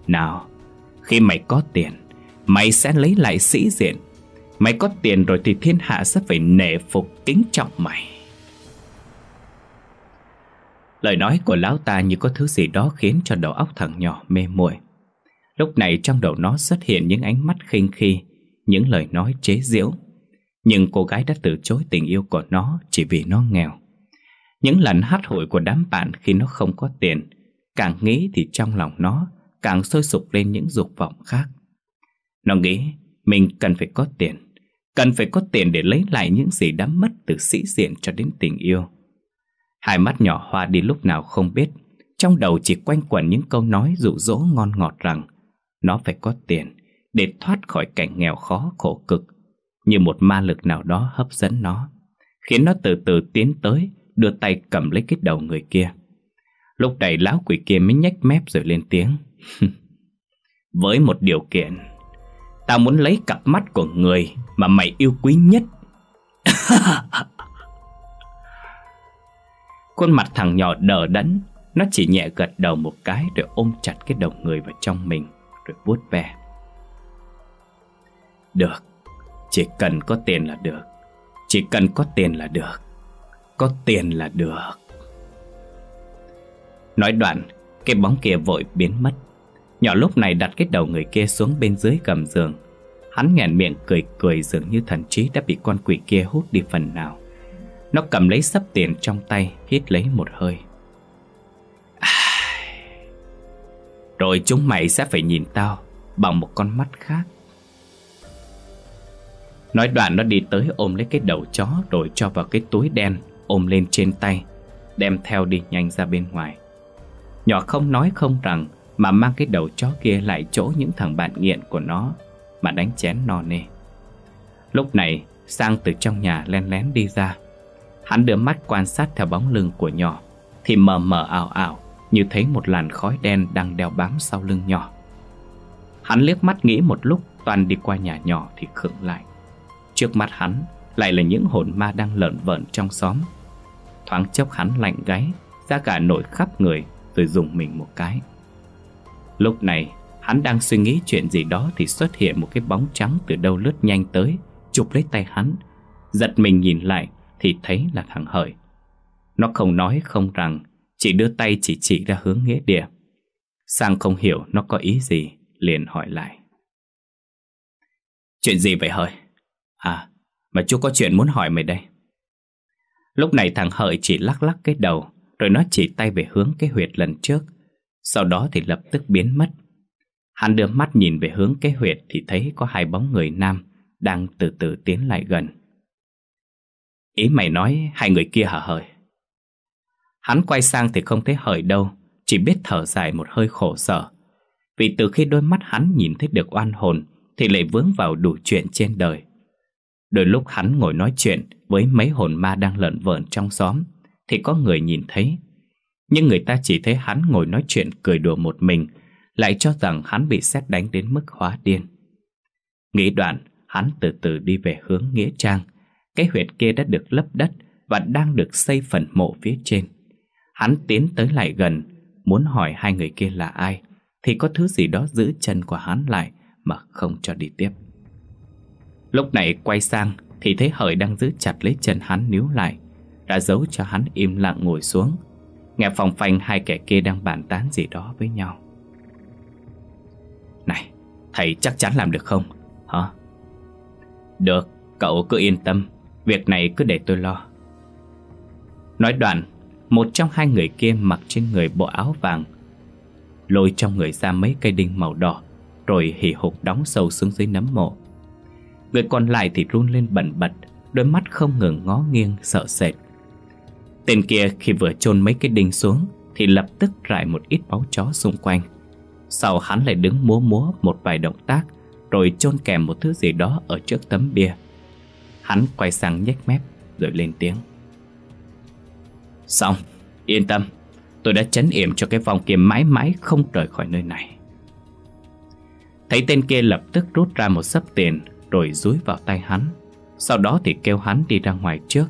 Nào, khi mày có tiền Mày sẽ lấy lại sĩ diện Mày có tiền rồi thì thiên hạ sẽ phải nể phục kính trọng mày Lời nói của lão ta như có thứ gì đó khiến cho đầu óc thằng nhỏ mê muội. Lúc này trong đầu nó xuất hiện những ánh mắt khinh khi, những lời nói chế giễu. Nhưng cô gái đã từ chối tình yêu của nó chỉ vì nó nghèo Những lần hát hội của đám bạn khi nó không có tiền Càng nghĩ thì trong lòng nó càng sôi sục lên những dục vọng khác Nó nghĩ mình cần phải có tiền Cần phải có tiền để lấy lại những gì đã mất từ sĩ diện cho đến tình yêu Hai mắt nhỏ hoa đi lúc nào không biết Trong đầu chỉ quanh quẩn những câu nói dụ dỗ ngon ngọt rằng Nó phải có tiền để thoát khỏi cảnh nghèo khó khổ cực như một ma lực nào đó hấp dẫn nó, khiến nó từ từ tiến tới, đưa tay cầm lấy cái đầu người kia. Lúc này lão quỷ kia mới nhếch mép rồi lên tiếng. Với một điều kiện, ta muốn lấy cặp mắt của người mà mày yêu quý nhất. Khuôn mặt thằng nhỏ đờ đẫn, nó chỉ nhẹ gật đầu một cái rồi ôm chặt cái đầu người vào trong mình rồi vuốt ve. Được, chỉ cần có tiền là được Chỉ cần có tiền là được Có tiền là được Nói đoạn Cái bóng kia vội biến mất Nhỏ lúc này đặt cái đầu người kia xuống bên dưới gầm giường Hắn nhàn miệng cười cười dường như thần trí đã bị con quỷ kia hút đi phần nào Nó cầm lấy sắp tiền trong tay Hít lấy một hơi Rồi chúng mày sẽ phải nhìn tao Bằng một con mắt khác Nói đoạn nó đi tới ôm lấy cái đầu chó Rồi cho vào cái túi đen Ôm lên trên tay Đem theo đi nhanh ra bên ngoài Nhỏ không nói không rằng Mà mang cái đầu chó kia lại chỗ những thằng bạn nghiện của nó Mà đánh chén no nê Lúc này Sang từ trong nhà len lén đi ra Hắn đưa mắt quan sát theo bóng lưng của nhỏ Thì mờ mờ ảo ảo Như thấy một làn khói đen đang đeo bám sau lưng nhỏ Hắn liếc mắt nghĩ một lúc Toàn đi qua nhà nhỏ thì khựng lại Trước mắt hắn lại là những hồn ma đang lợn vợn trong xóm. Thoáng chốc hắn lạnh gáy, ra cả nổi khắp người rồi dùng mình một cái. Lúc này, hắn đang suy nghĩ chuyện gì đó thì xuất hiện một cái bóng trắng từ đâu lướt nhanh tới, chụp lấy tay hắn. Giật mình nhìn lại thì thấy là thằng Hợi. Nó không nói không rằng, chỉ đưa tay chỉ chỉ ra hướng nghĩa địa. Sang không hiểu nó có ý gì, liền hỏi lại. Chuyện gì vậy Hợi? À, mà chú có chuyện muốn hỏi mày đây. Lúc này thằng Hợi chỉ lắc lắc cái đầu, rồi nó chỉ tay về hướng cái huyệt lần trước. Sau đó thì lập tức biến mất. Hắn đưa mắt nhìn về hướng cái huyệt thì thấy có hai bóng người nam đang từ từ tiến lại gần. Ý mày nói hai người kia hả Hợi? Hắn quay sang thì không thấy Hợi đâu, chỉ biết thở dài một hơi khổ sở. Vì từ khi đôi mắt hắn nhìn thấy được oan hồn thì lại vướng vào đủ chuyện trên đời. Đôi lúc hắn ngồi nói chuyện với mấy hồn ma đang lợn vợn trong xóm thì có người nhìn thấy. Nhưng người ta chỉ thấy hắn ngồi nói chuyện cười đùa một mình lại cho rằng hắn bị xét đánh đến mức hóa điên. Nghĩ đoạn, hắn từ từ đi về hướng Nghĩa Trang. Cái huyệt kia đã được lấp đất và đang được xây phần mộ phía trên. Hắn tiến tới lại gần, muốn hỏi hai người kia là ai, thì có thứ gì đó giữ chân của hắn lại mà không cho đi tiếp. Lúc này quay sang Thì thấy hợi đang giữ chặt lấy chân hắn níu lại Đã giấu cho hắn im lặng ngồi xuống Nghe phòng phanh hai kẻ kia đang bàn tán gì đó với nhau Này Thầy chắc chắn làm được không Hả Được cậu cứ yên tâm Việc này cứ để tôi lo Nói đoạn Một trong hai người kia mặc trên người bộ áo vàng Lôi trong người ra mấy cây đinh màu đỏ Rồi hỉ hục đóng sâu xuống dưới nấm mộ Người còn lại thì run lên bẩn bật Đôi mắt không ngừng ngó nghiêng sợ sệt Tên kia khi vừa chôn mấy cái đinh xuống Thì lập tức rải một ít máu chó xung quanh Sau hắn lại đứng múa múa một vài động tác Rồi chôn kèm một thứ gì đó ở trước tấm bia Hắn quay sang nhếch mép rồi lên tiếng Xong, yên tâm Tôi đã chấn yểm cho cái vòng kia mãi mãi không rời khỏi nơi này Thấy tên kia lập tức rút ra một sấp tiền rồi dúi vào tay hắn. Sau đó thì kêu hắn đi ra ngoài trước.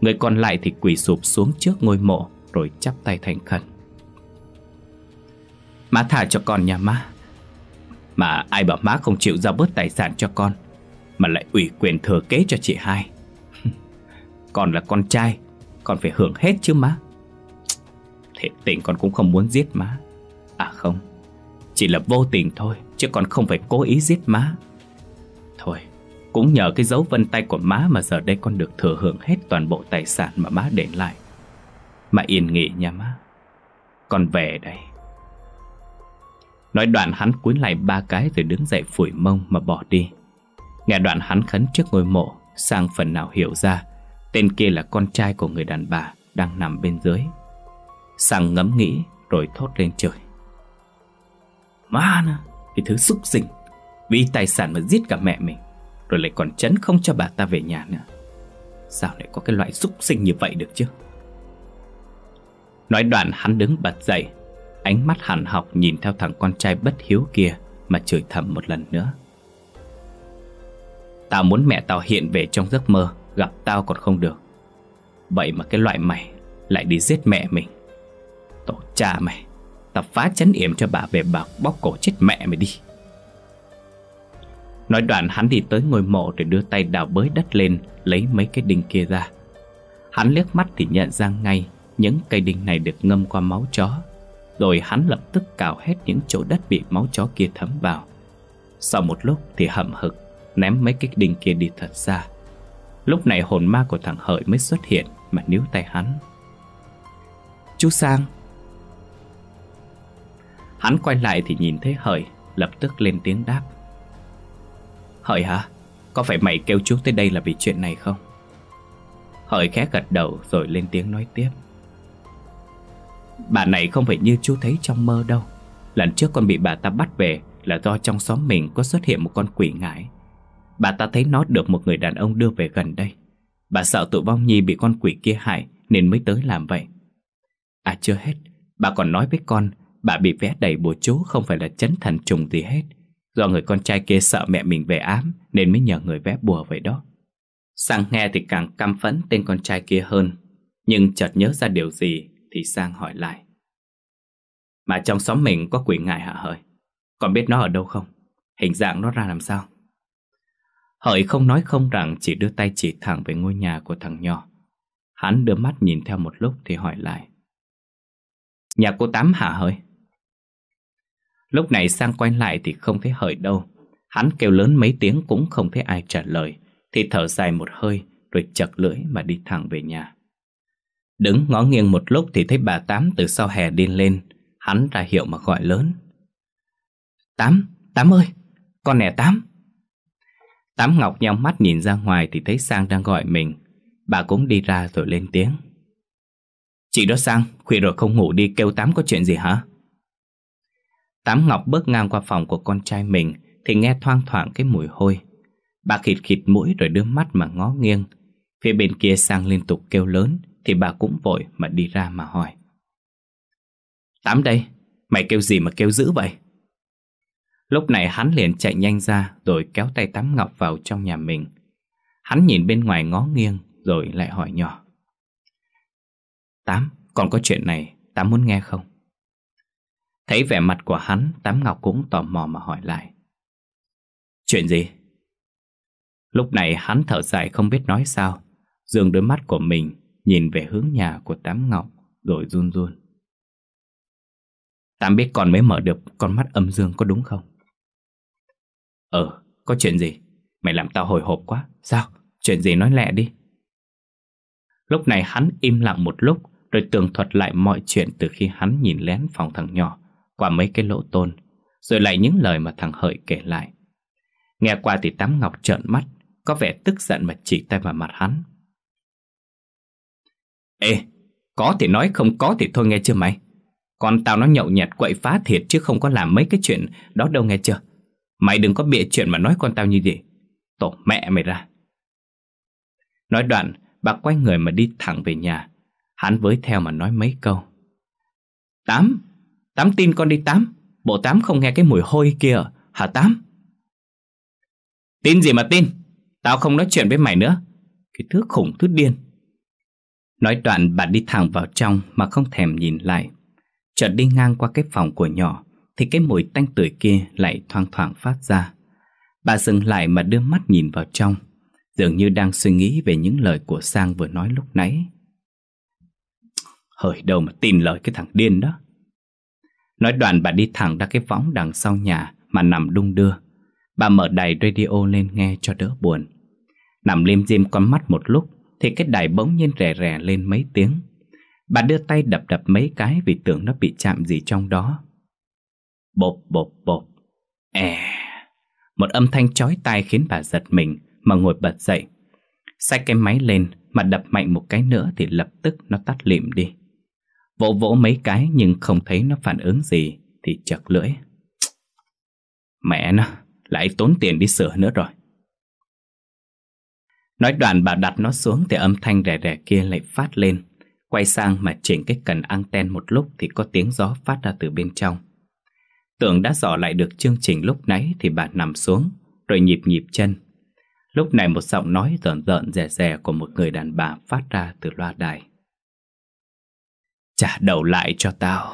Người còn lại thì quỳ sụp xuống trước ngôi mộ rồi chắp tay thành khẩn. Má thả cho con nhà má. Mà ai bảo má không chịu giao bớt tài sản cho con mà lại ủy quyền thừa kế cho chị hai. con là con trai, con phải hưởng hết chứ má. Thế tình con cũng không muốn giết má. À không, chỉ là vô tình thôi chứ con không phải cố ý giết má. Cũng nhờ cái dấu vân tay của má mà giờ đây con được thừa hưởng hết toàn bộ tài sản mà má để lại. mà yên nghỉ nha má. Con về đây. Nói đoạn hắn cúi lại ba cái rồi đứng dậy phủi mông mà bỏ đi. Nghe đoạn hắn khấn trước ngôi mộ, sang phần nào hiểu ra, tên kia là con trai của người đàn bà đang nằm bên dưới. Sang ngẫm nghĩ rồi thốt lên trời. Má nè, cái thứ xúc sinh, vì tài sản mà giết cả mẹ mình. Rồi lại còn chấn không cho bà ta về nhà nữa Sao lại có cái loại xúc sinh như vậy được chứ Nói đoạn hắn đứng bật dậy Ánh mắt hàn học nhìn theo thằng con trai bất hiếu kia Mà chửi thầm một lần nữa Tao muốn mẹ tao hiện về trong giấc mơ Gặp tao còn không được Vậy mà cái loại mày Lại đi giết mẹ mình Tổ cha mày Tao phá chấn yểm cho bà về bà bóc cổ chết mẹ mày đi Nói đoạn hắn đi tới ngôi mộ để đưa tay đào bới đất lên Lấy mấy cái đinh kia ra Hắn liếc mắt thì nhận ra ngay Những cây đinh này được ngâm qua máu chó Rồi hắn lập tức cào hết những chỗ đất bị máu chó kia thấm vào Sau một lúc thì hậm hực Ném mấy cái đinh kia đi thật xa Lúc này hồn ma của thằng Hợi mới xuất hiện Mà níu tay hắn Chú Sang Hắn quay lại thì nhìn thấy Hợi Lập tức lên tiếng đáp Hợi hả? Có phải mày kêu chú tới đây là vì chuyện này không? Hợi khẽ gật đầu rồi lên tiếng nói tiếp Bà này không phải như chú thấy trong mơ đâu Lần trước con bị bà ta bắt về Là do trong xóm mình có xuất hiện một con quỷ ngải Bà ta thấy nó được một người đàn ông đưa về gần đây Bà sợ tụi vong nhi bị con quỷ kia hại Nên mới tới làm vậy À chưa hết Bà còn nói với con Bà bị vẽ đầy bùa chú không phải là chấn thành trùng gì hết Do người con trai kia sợ mẹ mình về ám Nên mới nhờ người vẽ bùa vậy đó Sang nghe thì càng căm phẫn tên con trai kia hơn Nhưng chợt nhớ ra điều gì Thì Sang hỏi lại Mà trong xóm mình có quỷ ngại hả hời Còn biết nó ở đâu không Hình dạng nó ra làm sao Hợi không nói không rằng Chỉ đưa tay chỉ thẳng về ngôi nhà của thằng nhỏ Hắn đưa mắt nhìn theo một lúc Thì hỏi lại Nhà cô Tám hả hơi. Lúc này sang quay lại thì không thấy hợi đâu Hắn kêu lớn mấy tiếng cũng không thấy ai trả lời Thì thở dài một hơi Rồi chật lưỡi mà đi thẳng về nhà Đứng ngó nghiêng một lúc Thì thấy bà Tám từ sau hè đi lên Hắn ra hiệu mà gọi lớn Tám, Tám ơi Con nè Tám Tám Ngọc nhau mắt nhìn ra ngoài Thì thấy Sang đang gọi mình Bà cũng đi ra rồi lên tiếng Chị đó Sang, khuya rồi không ngủ đi kêu Tám có chuyện gì hả? Tám Ngọc bước ngang qua phòng của con trai mình Thì nghe thoang thoảng cái mùi hôi Bà khịt khịt mũi rồi đưa mắt mà ngó nghiêng Phía bên kia sang liên tục kêu lớn Thì bà cũng vội mà đi ra mà hỏi Tám đây, mày kêu gì mà kêu dữ vậy? Lúc này hắn liền chạy nhanh ra rồi kéo tay Tám Ngọc vào trong nhà mình. Hắn nhìn bên ngoài ngó nghiêng rồi lại hỏi nhỏ. Tám, còn có chuyện này, Tám muốn nghe không? Thấy vẻ mặt của hắn, Tám Ngọc cũng tò mò mà hỏi lại. Chuyện gì? Lúc này hắn thở dài không biết nói sao. Dương đôi mắt của mình nhìn về hướng nhà của Tám Ngọc rồi run run. Tám biết con mới mở được con mắt âm dương có đúng không? Ờ, có chuyện gì? Mày làm tao hồi hộp quá. Sao? Chuyện gì nói lẹ đi. Lúc này hắn im lặng một lúc rồi tường thuật lại mọi chuyện từ khi hắn nhìn lén phòng thằng nhỏ qua mấy cái lỗ tôn, rồi lại những lời mà thằng Hợi kể lại. Nghe qua thì Tám Ngọc trợn mắt, có vẻ tức giận mà chỉ tay vào mặt hắn. Ê, có thì nói không có thì thôi nghe chưa mày? Còn tao nó nhậu nhạt quậy phá thiệt chứ không có làm mấy cái chuyện đó đâu nghe chưa? Mày đừng có bịa chuyện mà nói con tao như vậy Tổ mẹ mày ra. Nói đoạn, bà quay người mà đi thẳng về nhà. Hắn với theo mà nói mấy câu. Tám, Tám tin con đi Tám Bộ Tám không nghe cái mùi hôi kia Hả Tám Tin gì mà tin Tao không nói chuyện với mày nữa Cái thứ khủng thứ điên Nói đoạn bà đi thẳng vào trong Mà không thèm nhìn lại Chợt đi ngang qua cái phòng của nhỏ Thì cái mùi tanh tưởi kia lại thoang thoảng phát ra Bà dừng lại mà đưa mắt nhìn vào trong Dường như đang suy nghĩ về những lời của Sang vừa nói lúc nãy Hỡi đâu mà tin lời cái thằng điên đó Nói đoạn bà đi thẳng ra cái võng đằng sau nhà Mà nằm đung đưa Bà mở đài radio lên nghe cho đỡ buồn Nằm liêm diêm con mắt một lúc Thì cái đài bỗng nhiên rè rè lên mấy tiếng Bà đưa tay đập đập mấy cái Vì tưởng nó bị chạm gì trong đó Bộp bộp bộp Ê Một âm thanh chói tai khiến bà giật mình Mà ngồi bật dậy Xách cái máy lên Mà đập mạnh một cái nữa Thì lập tức nó tắt liệm đi Vỗ vỗ mấy cái nhưng không thấy nó phản ứng gì Thì chật lưỡi Mẹ nó, lại tốn tiền đi sửa nữa rồi Nói đoạn bà đặt nó xuống thì âm thanh rẻ rẻ kia lại phát lên Quay sang mà chỉnh cái cần anten một lúc thì có tiếng gió phát ra từ bên trong Tưởng đã dò lại được chương trình lúc nãy thì bà nằm xuống Rồi nhịp nhịp chân Lúc này một giọng nói rợn rợn rè rè của một người đàn bà phát ra từ loa đài Trả đầu lại cho tao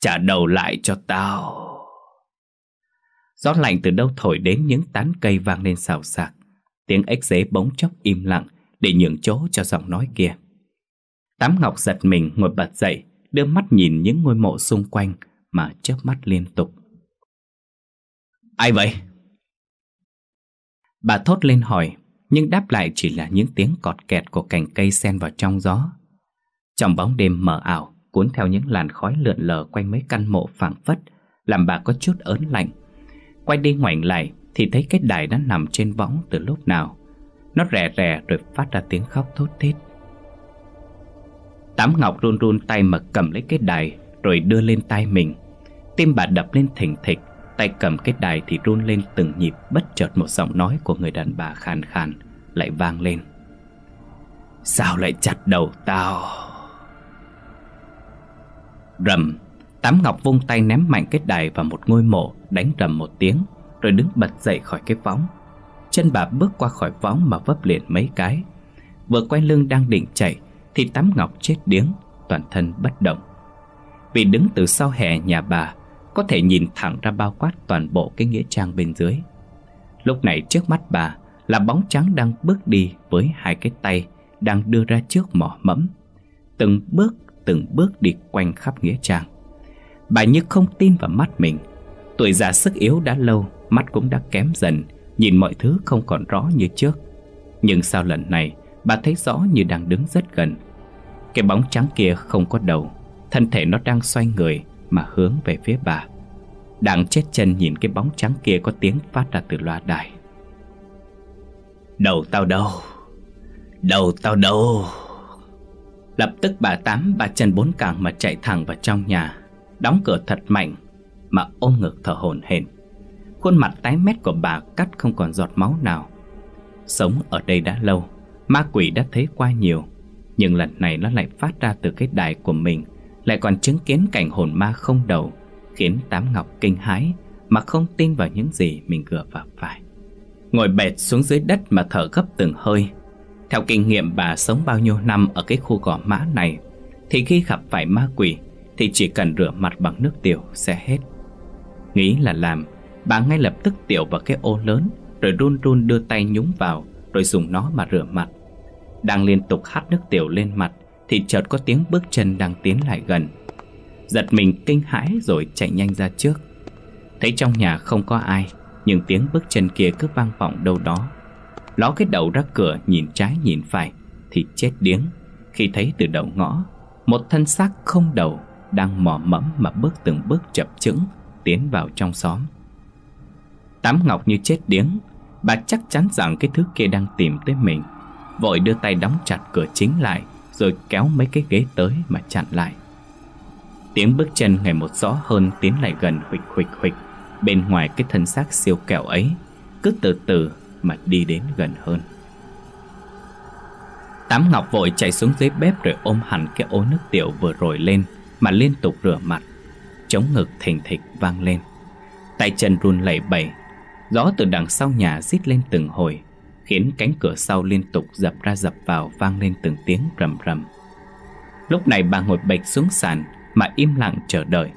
Trả đầu lại cho tao Gió lạnh từ đâu thổi đến những tán cây vang lên xào xạc Tiếng ếch dế bóng chốc im lặng Để nhường chỗ cho giọng nói kia Tám Ngọc giật mình ngồi bật dậy Đưa mắt nhìn những ngôi mộ xung quanh Mà chớp mắt liên tục Ai vậy? Bà thốt lên hỏi Nhưng đáp lại chỉ là những tiếng cọt kẹt của cành cây sen vào trong gió trong bóng đêm mờ ảo Cuốn theo những làn khói lượn lờ Quanh mấy căn mộ phảng phất Làm bà có chút ớn lạnh Quay đi ngoảnh lại Thì thấy cái đài đã nằm trên võng từ lúc nào Nó rè rè rồi phát ra tiếng khóc thốt thít Tám Ngọc run run tay mà cầm lấy cái đài Rồi đưa lên tay mình Tim bà đập lên thỉnh thịch Tay cầm cái đài thì run lên từng nhịp Bất chợt một giọng nói của người đàn bà khàn khàn Lại vang lên Sao lại chặt đầu tao Rầm, Tám Ngọc vung tay ném mạnh cái đài vào một ngôi mộ, đánh rầm một tiếng, rồi đứng bật dậy khỏi cái võng. Chân bà bước qua khỏi võng mà vấp liền mấy cái. Vừa quay lưng đang định chạy, thì Tám Ngọc chết điếng, toàn thân bất động. Vì đứng từ sau hè nhà bà, có thể nhìn thẳng ra bao quát toàn bộ cái nghĩa trang bên dưới. Lúc này trước mắt bà là bóng trắng đang bước đi với hai cái tay đang đưa ra trước mỏ mẫm. Từng bước từng bước đi quanh khắp nghĩa trang Bà như không tin vào mắt mình Tuổi già sức yếu đã lâu Mắt cũng đã kém dần Nhìn mọi thứ không còn rõ như trước Nhưng sau lần này Bà thấy rõ như đang đứng rất gần Cái bóng trắng kia không có đầu Thân thể nó đang xoay người Mà hướng về phía bà Đang chết chân nhìn cái bóng trắng kia Có tiếng phát ra từ loa đài Đầu tao đâu Đầu tao đâu Lập tức bà Tám bà chân bốn càng mà chạy thẳng vào trong nhà Đóng cửa thật mạnh Mà ôm ngực thở hổn hển Khuôn mặt tái mét của bà cắt không còn giọt máu nào Sống ở đây đã lâu Ma quỷ đã thấy qua nhiều Nhưng lần này nó lại phát ra từ cái đài của mình Lại còn chứng kiến cảnh hồn ma không đầu Khiến Tám Ngọc kinh hái Mà không tin vào những gì mình vừa gặp phải Ngồi bệt xuống dưới đất mà thở gấp từng hơi theo kinh nghiệm bà sống bao nhiêu năm ở cái khu gò mã này Thì khi gặp phải ma quỷ Thì chỉ cần rửa mặt bằng nước tiểu sẽ hết Nghĩ là làm Bà ngay lập tức tiểu vào cái ô lớn Rồi run run đưa tay nhúng vào Rồi dùng nó mà rửa mặt Đang liên tục hát nước tiểu lên mặt Thì chợt có tiếng bước chân đang tiến lại gần Giật mình kinh hãi rồi chạy nhanh ra trước Thấy trong nhà không có ai Nhưng tiếng bước chân kia cứ vang vọng đâu đó Ló cái đầu ra cửa nhìn trái nhìn phải Thì chết điếng Khi thấy từ đầu ngõ Một thân xác không đầu Đang mò mẫm mà bước từng bước chập chững Tiến vào trong xóm Tám Ngọc như chết điếng Bà chắc chắn rằng cái thứ kia đang tìm tới mình Vội đưa tay đóng chặt cửa chính lại Rồi kéo mấy cái ghế tới mà chặn lại Tiếng bước chân ngày một rõ hơn tiến lại gần huỵch huỵch huỵch Bên ngoài cái thân xác siêu kẹo ấy Cứ từ từ mà đi đến gần hơn Tám Ngọc vội chạy xuống dưới bếp rồi ôm hẳn cái ố nước tiểu vừa rồi lên mà liên tục rửa mặt. Chống ngực thình thịch vang lên. Tay chân run lẩy bẩy, gió từ đằng sau nhà rít lên từng hồi, khiến cánh cửa sau liên tục dập ra dập vào vang lên từng tiếng rầm rầm. Lúc này bà ngồi bệch xuống sàn mà im lặng chờ đợi,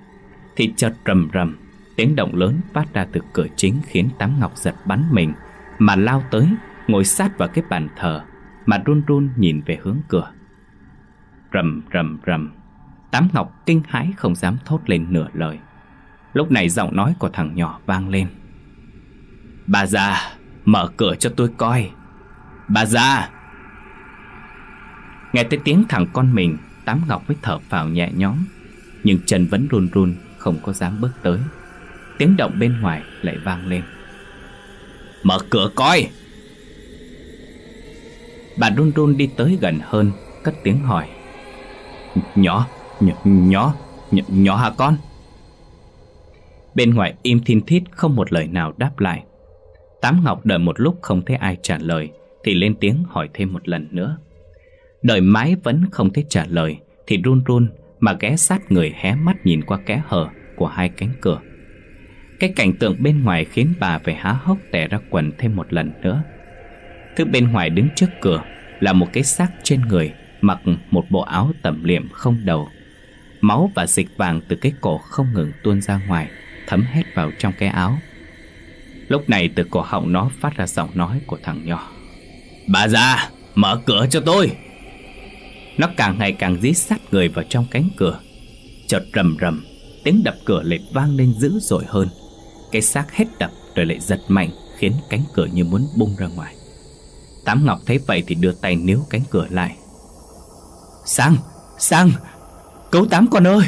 thì chợt rầm rầm, tiếng động lớn phát ra từ cửa chính khiến Tám Ngọc giật bắn mình mà lao tới, ngồi sát vào cái bàn thờ, mà run run nhìn về hướng cửa. Rầm rầm rầm, Tám Ngọc kinh hãi không dám thốt lên nửa lời. Lúc này giọng nói của thằng nhỏ vang lên. Bà già, mở cửa cho tôi coi. Bà già! Nghe tới tiếng thằng con mình, Tám Ngọc mới thở vào nhẹ nhõm. Nhưng chân vẫn run run, không có dám bước tới. Tiếng động bên ngoài lại vang lên. Mở cửa coi Bà run run đi tới gần hơn Cất tiếng hỏi Nhỏ, nhỏ, nhỏ, nhỏ, nhỏ hả con Bên ngoài im thiên thiết không một lời nào đáp lại Tám Ngọc đợi một lúc không thấy ai trả lời Thì lên tiếng hỏi thêm một lần nữa Đợi mãi vẫn không thấy trả lời Thì run run mà ghé sát người hé mắt nhìn qua kẽ hở của hai cánh cửa cái cảnh tượng bên ngoài khiến bà phải há hốc tè ra quần thêm một lần nữa Thứ bên ngoài đứng trước cửa là một cái xác trên người Mặc một bộ áo tẩm liệm không đầu Máu và dịch vàng từ cái cổ không ngừng tuôn ra ngoài Thấm hết vào trong cái áo Lúc này từ cổ họng nó phát ra giọng nói của thằng nhỏ Bà già, mở cửa cho tôi Nó càng ngày càng dí sát người vào trong cánh cửa Chợt rầm rầm, tiếng đập cửa lệch vang lên dữ dội hơn cái xác hết đập rồi lại giật mạnh khiến cánh cửa như muốn bung ra ngoài. Tám Ngọc thấy vậy thì đưa tay níu cánh cửa lại. Sang! Sang! Cứu tám con ơi!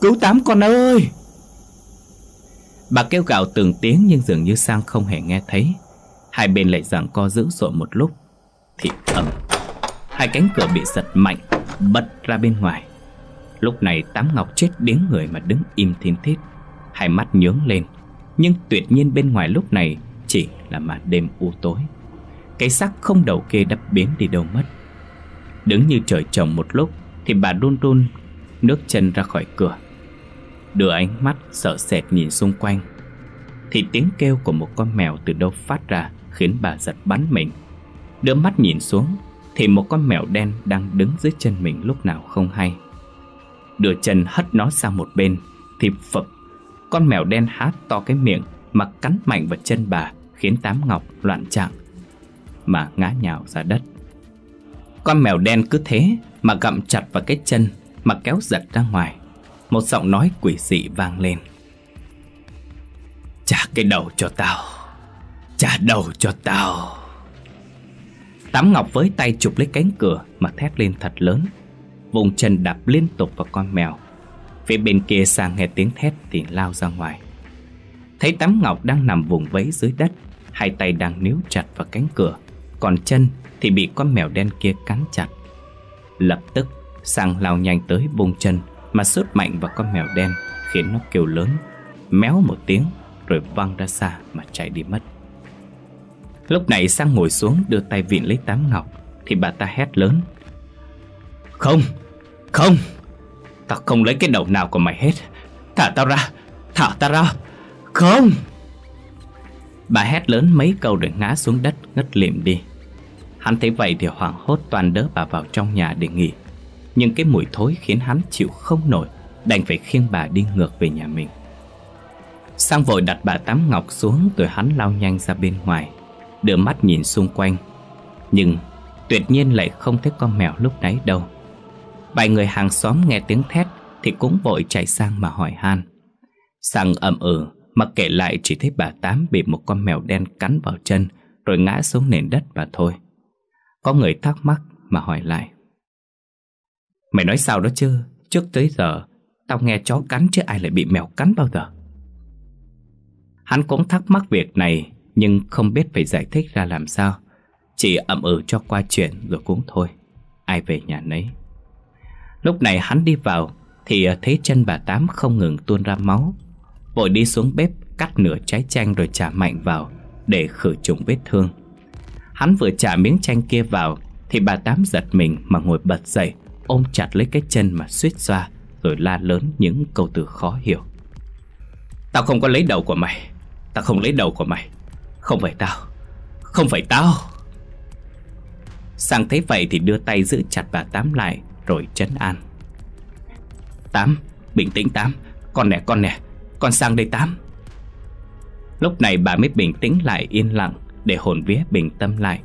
Cứu tám con ơi! Bà kêu gào từng tiếng nhưng dường như Sang không hề nghe thấy. Hai bên lại giằng co dữ dội một lúc. Thì ầm! Hai cánh cửa bị giật mạnh, bật ra bên ngoài. Lúc này Tám Ngọc chết điếng người mà đứng im thiên thít. Hai mắt nhướng lên, nhưng tuyệt nhiên bên ngoài lúc này chỉ là màn đêm u tối Cái xác không đầu kê đập biến đi đâu mất Đứng như trời trồng một lúc Thì bà đun đun nước chân ra khỏi cửa Đưa ánh mắt sợ sệt nhìn xung quanh Thì tiếng kêu của một con mèo từ đâu phát ra Khiến bà giật bắn mình Đưa mắt nhìn xuống Thì một con mèo đen đang đứng dưới chân mình lúc nào không hay Đưa chân hất nó sang một bên Thì phập con mèo đen hát to cái miệng mà cắn mạnh vào chân bà khiến Tám Ngọc loạn trạng mà ngã nhào ra đất. Con mèo đen cứ thế mà gặm chặt vào cái chân mà kéo giật ra ngoài. Một giọng nói quỷ dị vang lên. Trả cái đầu cho tao, trả đầu cho tao. Tám Ngọc với tay chụp lấy cánh cửa mà thét lên thật lớn. Vùng chân đạp liên tục vào con mèo Phía bên kia sang nghe tiếng thét thì lao ra ngoài Thấy tắm ngọc đang nằm vùng vẫy dưới đất Hai tay đang níu chặt vào cánh cửa Còn chân thì bị con mèo đen kia cắn chặt Lập tức sang lao nhanh tới bung chân Mà sút mạnh vào con mèo đen Khiến nó kêu lớn Méo một tiếng rồi văng ra xa mà chạy đi mất Lúc này sang ngồi xuống đưa tay vịn lấy tám ngọc Thì bà ta hét lớn Không, không Tao không lấy cái đầu nào của mày hết Thả tao ra Thả tao ra Không Bà hét lớn mấy câu rồi ngã xuống đất ngất lịm đi Hắn thấy vậy thì hoảng hốt toàn đỡ bà vào trong nhà để nghỉ Nhưng cái mùi thối khiến hắn chịu không nổi Đành phải khiêng bà đi ngược về nhà mình Sang vội đặt bà Tám Ngọc xuống rồi hắn lao nhanh ra bên ngoài Đưa mắt nhìn xung quanh Nhưng tuyệt nhiên lại không thấy con mèo lúc nãy đâu Vài người hàng xóm nghe tiếng thét Thì cũng vội chạy sang mà hỏi han Sang ậm ừ Mà kể lại chỉ thấy bà Tám bị một con mèo đen cắn vào chân Rồi ngã xuống nền đất và thôi Có người thắc mắc mà hỏi lại Mày nói sao đó chứ Trước tới giờ Tao nghe chó cắn chứ ai lại bị mèo cắn bao giờ Hắn cũng thắc mắc việc này Nhưng không biết phải giải thích ra làm sao Chỉ ậm ừ cho qua chuyện rồi cũng thôi Ai về nhà nấy Lúc này hắn đi vào Thì ờ, thấy chân bà Tám không ngừng tuôn ra máu Vội đi xuống bếp Cắt nửa trái chanh rồi chả mạnh vào Để khử trùng vết thương Hắn vừa chả miếng chanh kia vào Thì bà Tám giật mình mà ngồi bật dậy Ôm chặt lấy cái chân mà suýt xoa Rồi la lớn những câu từ khó hiểu Tao không có lấy đầu của mày Tao không lấy đầu của mày Không phải tao Không phải tao Sang thấy vậy thì đưa tay giữ chặt bà Tám lại rồi chấn an. Tám, bình tĩnh Tám, con nè con nè, con sang đây Tám. Lúc này bà mới bình tĩnh lại yên lặng để hồn vía bình tâm lại.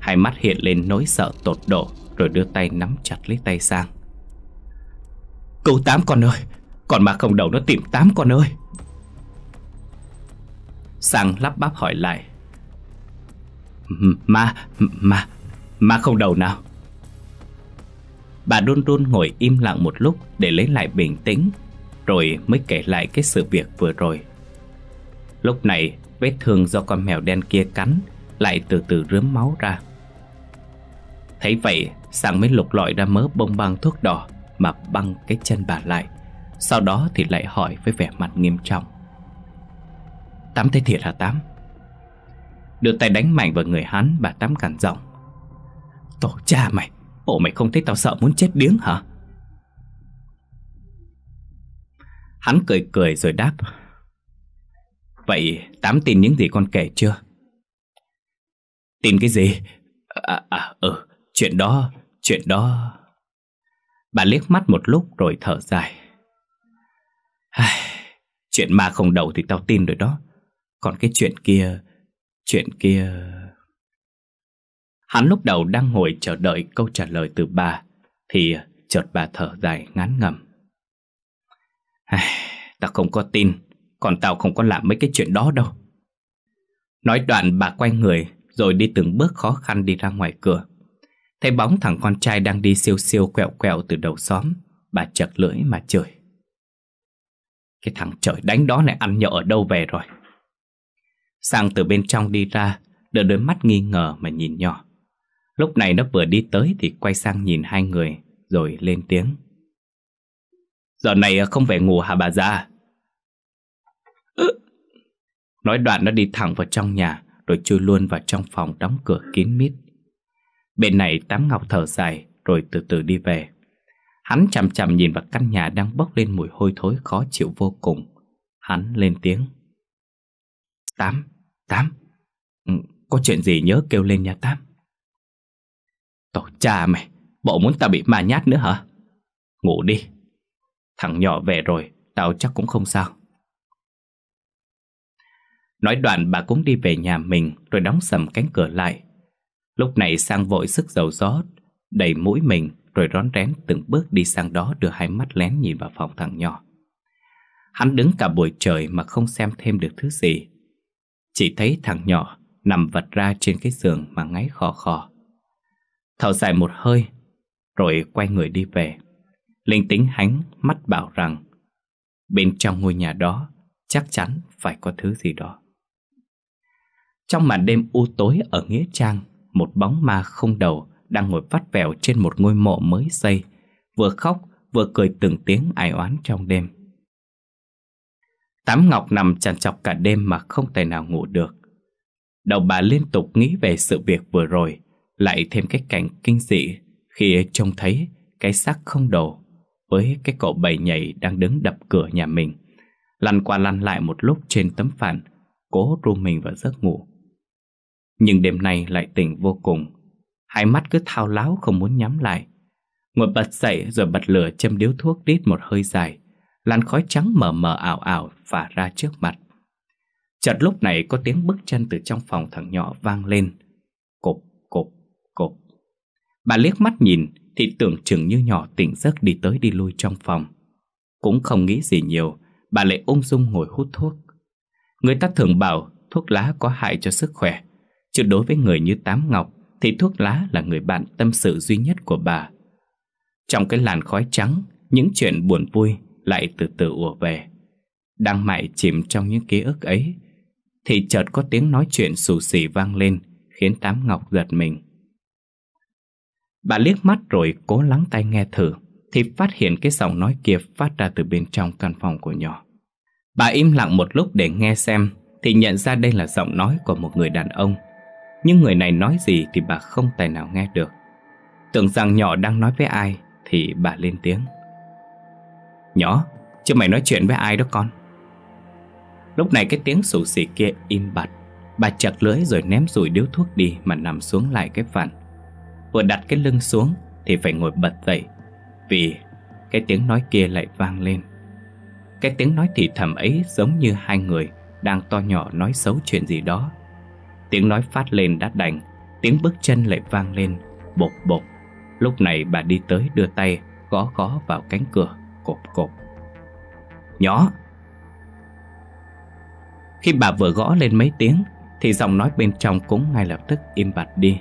Hai mắt hiện lên nỗi sợ tột độ rồi đưa tay nắm chặt lấy tay sang. Cứu Tám con ơi, còn mà không đầu nó tìm Tám con ơi. Sang lắp bắp hỏi lại Ma Ma Ma không đầu nào Bà đôn đôn ngồi im lặng một lúc để lấy lại bình tĩnh Rồi mới kể lại cái sự việc vừa rồi Lúc này vết thương do con mèo đen kia cắn Lại từ từ rướm máu ra Thấy vậy sang mới lục lọi ra mớ bông băng thuốc đỏ Mà băng cái chân bà lại Sau đó thì lại hỏi với vẻ mặt nghiêm trọng Tám thấy thiệt hả Tám? Đưa tay đánh mạnh vào người hắn Bà Tám cản giọng Tổ cha mày Ồ mày không thấy tao sợ muốn chết điếng hả? Hắn cười cười rồi đáp Vậy Tám tin những gì con kể chưa? Tin cái gì? À, à, ừ, chuyện đó, chuyện đó Bà liếc mắt một lúc rồi thở dài Ai, Chuyện ma không đầu thì tao tin rồi đó Còn cái chuyện kia, chuyện kia... Hắn lúc đầu đang ngồi chờ đợi câu trả lời từ bà, thì chợt bà thở dài ngán ngầm. Ai, tao không có tin, còn tao không có làm mấy cái chuyện đó đâu. Nói đoạn bà quay người rồi đi từng bước khó khăn đi ra ngoài cửa. Thấy bóng thằng con trai đang đi siêu siêu quẹo quẹo từ đầu xóm, bà chật lưỡi mà chửi. Cái thằng trời đánh đó lại ăn nhậu ở đâu về rồi. Sang từ bên trong đi ra, đưa đôi mắt nghi ngờ mà nhìn nhỏ. Lúc này nó vừa đi tới thì quay sang nhìn hai người Rồi lên tiếng Giờ này không phải ngủ hả bà già Nói đoạn nó đi thẳng vào trong nhà Rồi chui luôn vào trong phòng đóng cửa kín mít Bên này Tám Ngọc thở dài Rồi từ từ đi về Hắn chằm chằm nhìn vào căn nhà đang bốc lên mùi hôi thối khó chịu vô cùng Hắn lên tiếng Tám, Tám, ừ, có chuyện gì nhớ kêu lên nha Tám Cậu cha mày, bộ muốn tao bị ma nhát nữa hả? Ngủ đi. Thằng nhỏ về rồi, tao chắc cũng không sao. Nói đoạn bà cũng đi về nhà mình rồi đóng sầm cánh cửa lại. Lúc này sang vội sức dầu gió, đầy mũi mình rồi rón rén từng bước đi sang đó đưa hai mắt lén nhìn vào phòng thằng nhỏ. Hắn đứng cả buổi trời mà không xem thêm được thứ gì. Chỉ thấy thằng nhỏ nằm vật ra trên cái giường mà ngáy khò khò thở dài một hơi, rồi quay người đi về. Linh tính hánh mắt bảo rằng bên trong ngôi nhà đó chắc chắn phải có thứ gì đó. Trong màn đêm u tối ở Nghĩa Trang, một bóng ma không đầu đang ngồi vắt vẻo trên một ngôi mộ mới xây, vừa khóc vừa cười từng tiếng ai oán trong đêm. Tám Ngọc nằm trằn trọc cả đêm mà không thể nào ngủ được. Đầu bà liên tục nghĩ về sự việc vừa rồi, lại thêm cái cảnh kinh dị khi trông thấy cái xác không đồ với cái cậu bầy nhảy đang đứng đập cửa nhà mình. Lăn qua lăn lại một lúc trên tấm phản, cố ru mình vào giấc ngủ. Nhưng đêm nay lại tỉnh vô cùng, hai mắt cứ thao láo không muốn nhắm lại. Ngồi bật dậy rồi bật lửa châm điếu thuốc đít một hơi dài, làn khói trắng mờ mờ ảo ảo phả ra trước mặt. Chợt lúc này có tiếng bước chân từ trong phòng thằng nhỏ vang lên. Cục Bà liếc mắt nhìn thì tưởng chừng như nhỏ tỉnh giấc đi tới đi lui trong phòng. Cũng không nghĩ gì nhiều, bà lại ung dung ngồi hút thuốc. Người ta thường bảo thuốc lá có hại cho sức khỏe, chứ đối với người như Tám Ngọc thì thuốc lá là người bạn tâm sự duy nhất của bà. Trong cái làn khói trắng, những chuyện buồn vui lại từ từ ùa về. Đang mải chìm trong những ký ức ấy, thì chợt có tiếng nói chuyện xù xì vang lên khiến Tám Ngọc giật mình. Bà liếc mắt rồi cố lắng tai nghe thử Thì phát hiện cái giọng nói kia phát ra từ bên trong căn phòng của nhỏ Bà im lặng một lúc để nghe xem Thì nhận ra đây là giọng nói của một người đàn ông Nhưng người này nói gì thì bà không tài nào nghe được Tưởng rằng nhỏ đang nói với ai Thì bà lên tiếng Nhỏ, chứ mày nói chuyện với ai đó con Lúc này cái tiếng sủ xì kia im bặt Bà chặt lưỡi rồi ném rủi điếu thuốc đi Mà nằm xuống lại cái phản Vừa đặt cái lưng xuống Thì phải ngồi bật dậy Vì cái tiếng nói kia lại vang lên Cái tiếng nói thì thầm ấy Giống như hai người Đang to nhỏ nói xấu chuyện gì đó Tiếng nói phát lên đã đành Tiếng bước chân lại vang lên Bột bột Lúc này bà đi tới đưa tay Gõ gõ vào cánh cửa Cộp cộp Nhỏ Khi bà vừa gõ lên mấy tiếng Thì giọng nói bên trong cũng ngay lập tức im bặt đi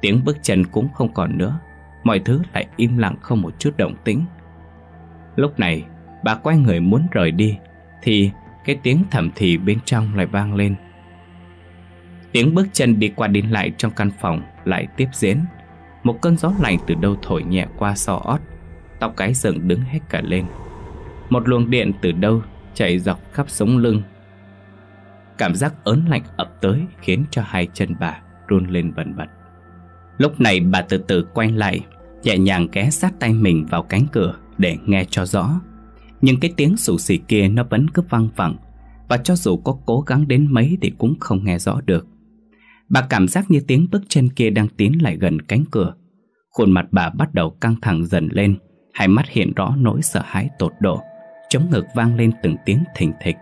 Tiếng bước chân cũng không còn nữa Mọi thứ lại im lặng không một chút động tĩnh Lúc này Bà quay người muốn rời đi Thì cái tiếng thầm thì bên trong lại vang lên Tiếng bước chân đi qua đi lại trong căn phòng Lại tiếp diễn Một cơn gió lạnh từ đâu thổi nhẹ qua so ót Tóc cái dựng đứng hết cả lên Một luồng điện từ đâu chạy dọc khắp sống lưng Cảm giác ớn lạnh ập tới khiến cho hai chân bà run lên bần bật. Lúc này bà từ từ quay lại Nhẹ nhàng ké sát tay mình vào cánh cửa Để nghe cho rõ Nhưng cái tiếng sủ xì kia nó vẫn cứ văng vẳng Và cho dù có cố gắng đến mấy Thì cũng không nghe rõ được Bà cảm giác như tiếng bước chân kia đang tiến lại gần cánh cửa Khuôn mặt bà bắt đầu căng thẳng dần lên Hai mắt hiện rõ nỗi sợ hãi tột độ Chống ngực vang lên từng tiếng thình thịch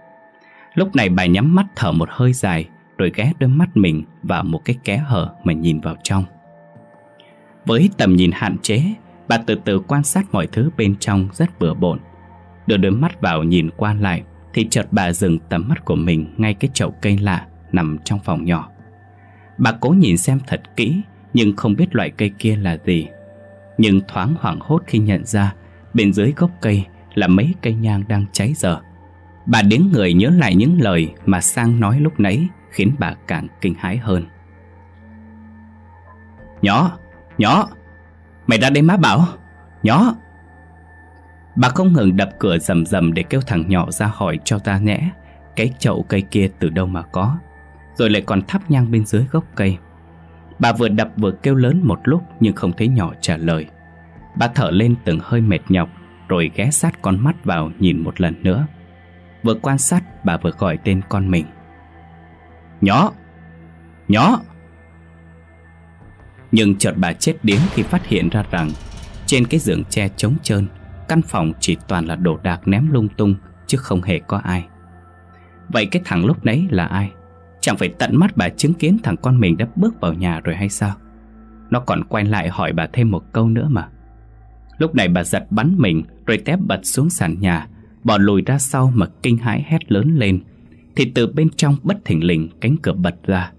Lúc này bà nhắm mắt thở một hơi dài Rồi ghé đôi mắt mình vào một cái ké hở mà nhìn vào trong với tầm nhìn hạn chế, bà từ từ quan sát mọi thứ bên trong rất bừa bộn. Đưa đôi mắt vào nhìn qua lại, thì chợt bà dừng tầm mắt của mình ngay cái chậu cây lạ nằm trong phòng nhỏ. Bà cố nhìn xem thật kỹ, nhưng không biết loại cây kia là gì. Nhưng thoáng hoảng hốt khi nhận ra, bên dưới gốc cây là mấy cây nhang đang cháy dở. Bà đến người nhớ lại những lời mà Sang nói lúc nãy khiến bà càng kinh hãi hơn. Nhỏ, Nhỏ Mày ra đây má bảo Nhỏ Bà không ngừng đập cửa rầm rầm để kêu thằng nhỏ ra hỏi cho ta nhẽ Cái chậu cây kia từ đâu mà có Rồi lại còn thắp nhang bên dưới gốc cây Bà vừa đập vừa kêu lớn một lúc nhưng không thấy nhỏ trả lời Bà thở lên từng hơi mệt nhọc Rồi ghé sát con mắt vào nhìn một lần nữa Vừa quan sát bà vừa gọi tên con mình Nhỏ Nhỏ nhưng chợt bà chết điếng khi phát hiện ra rằng Trên cái giường tre trống trơn Căn phòng chỉ toàn là đồ đạc ném lung tung Chứ không hề có ai Vậy cái thằng lúc nãy là ai Chẳng phải tận mắt bà chứng kiến thằng con mình đã bước vào nhà rồi hay sao Nó còn quay lại hỏi bà thêm một câu nữa mà Lúc này bà giật bắn mình Rồi tép bật xuống sàn nhà Bỏ lùi ra sau mà kinh hãi hét lớn lên Thì từ bên trong bất thình lình cánh cửa bật ra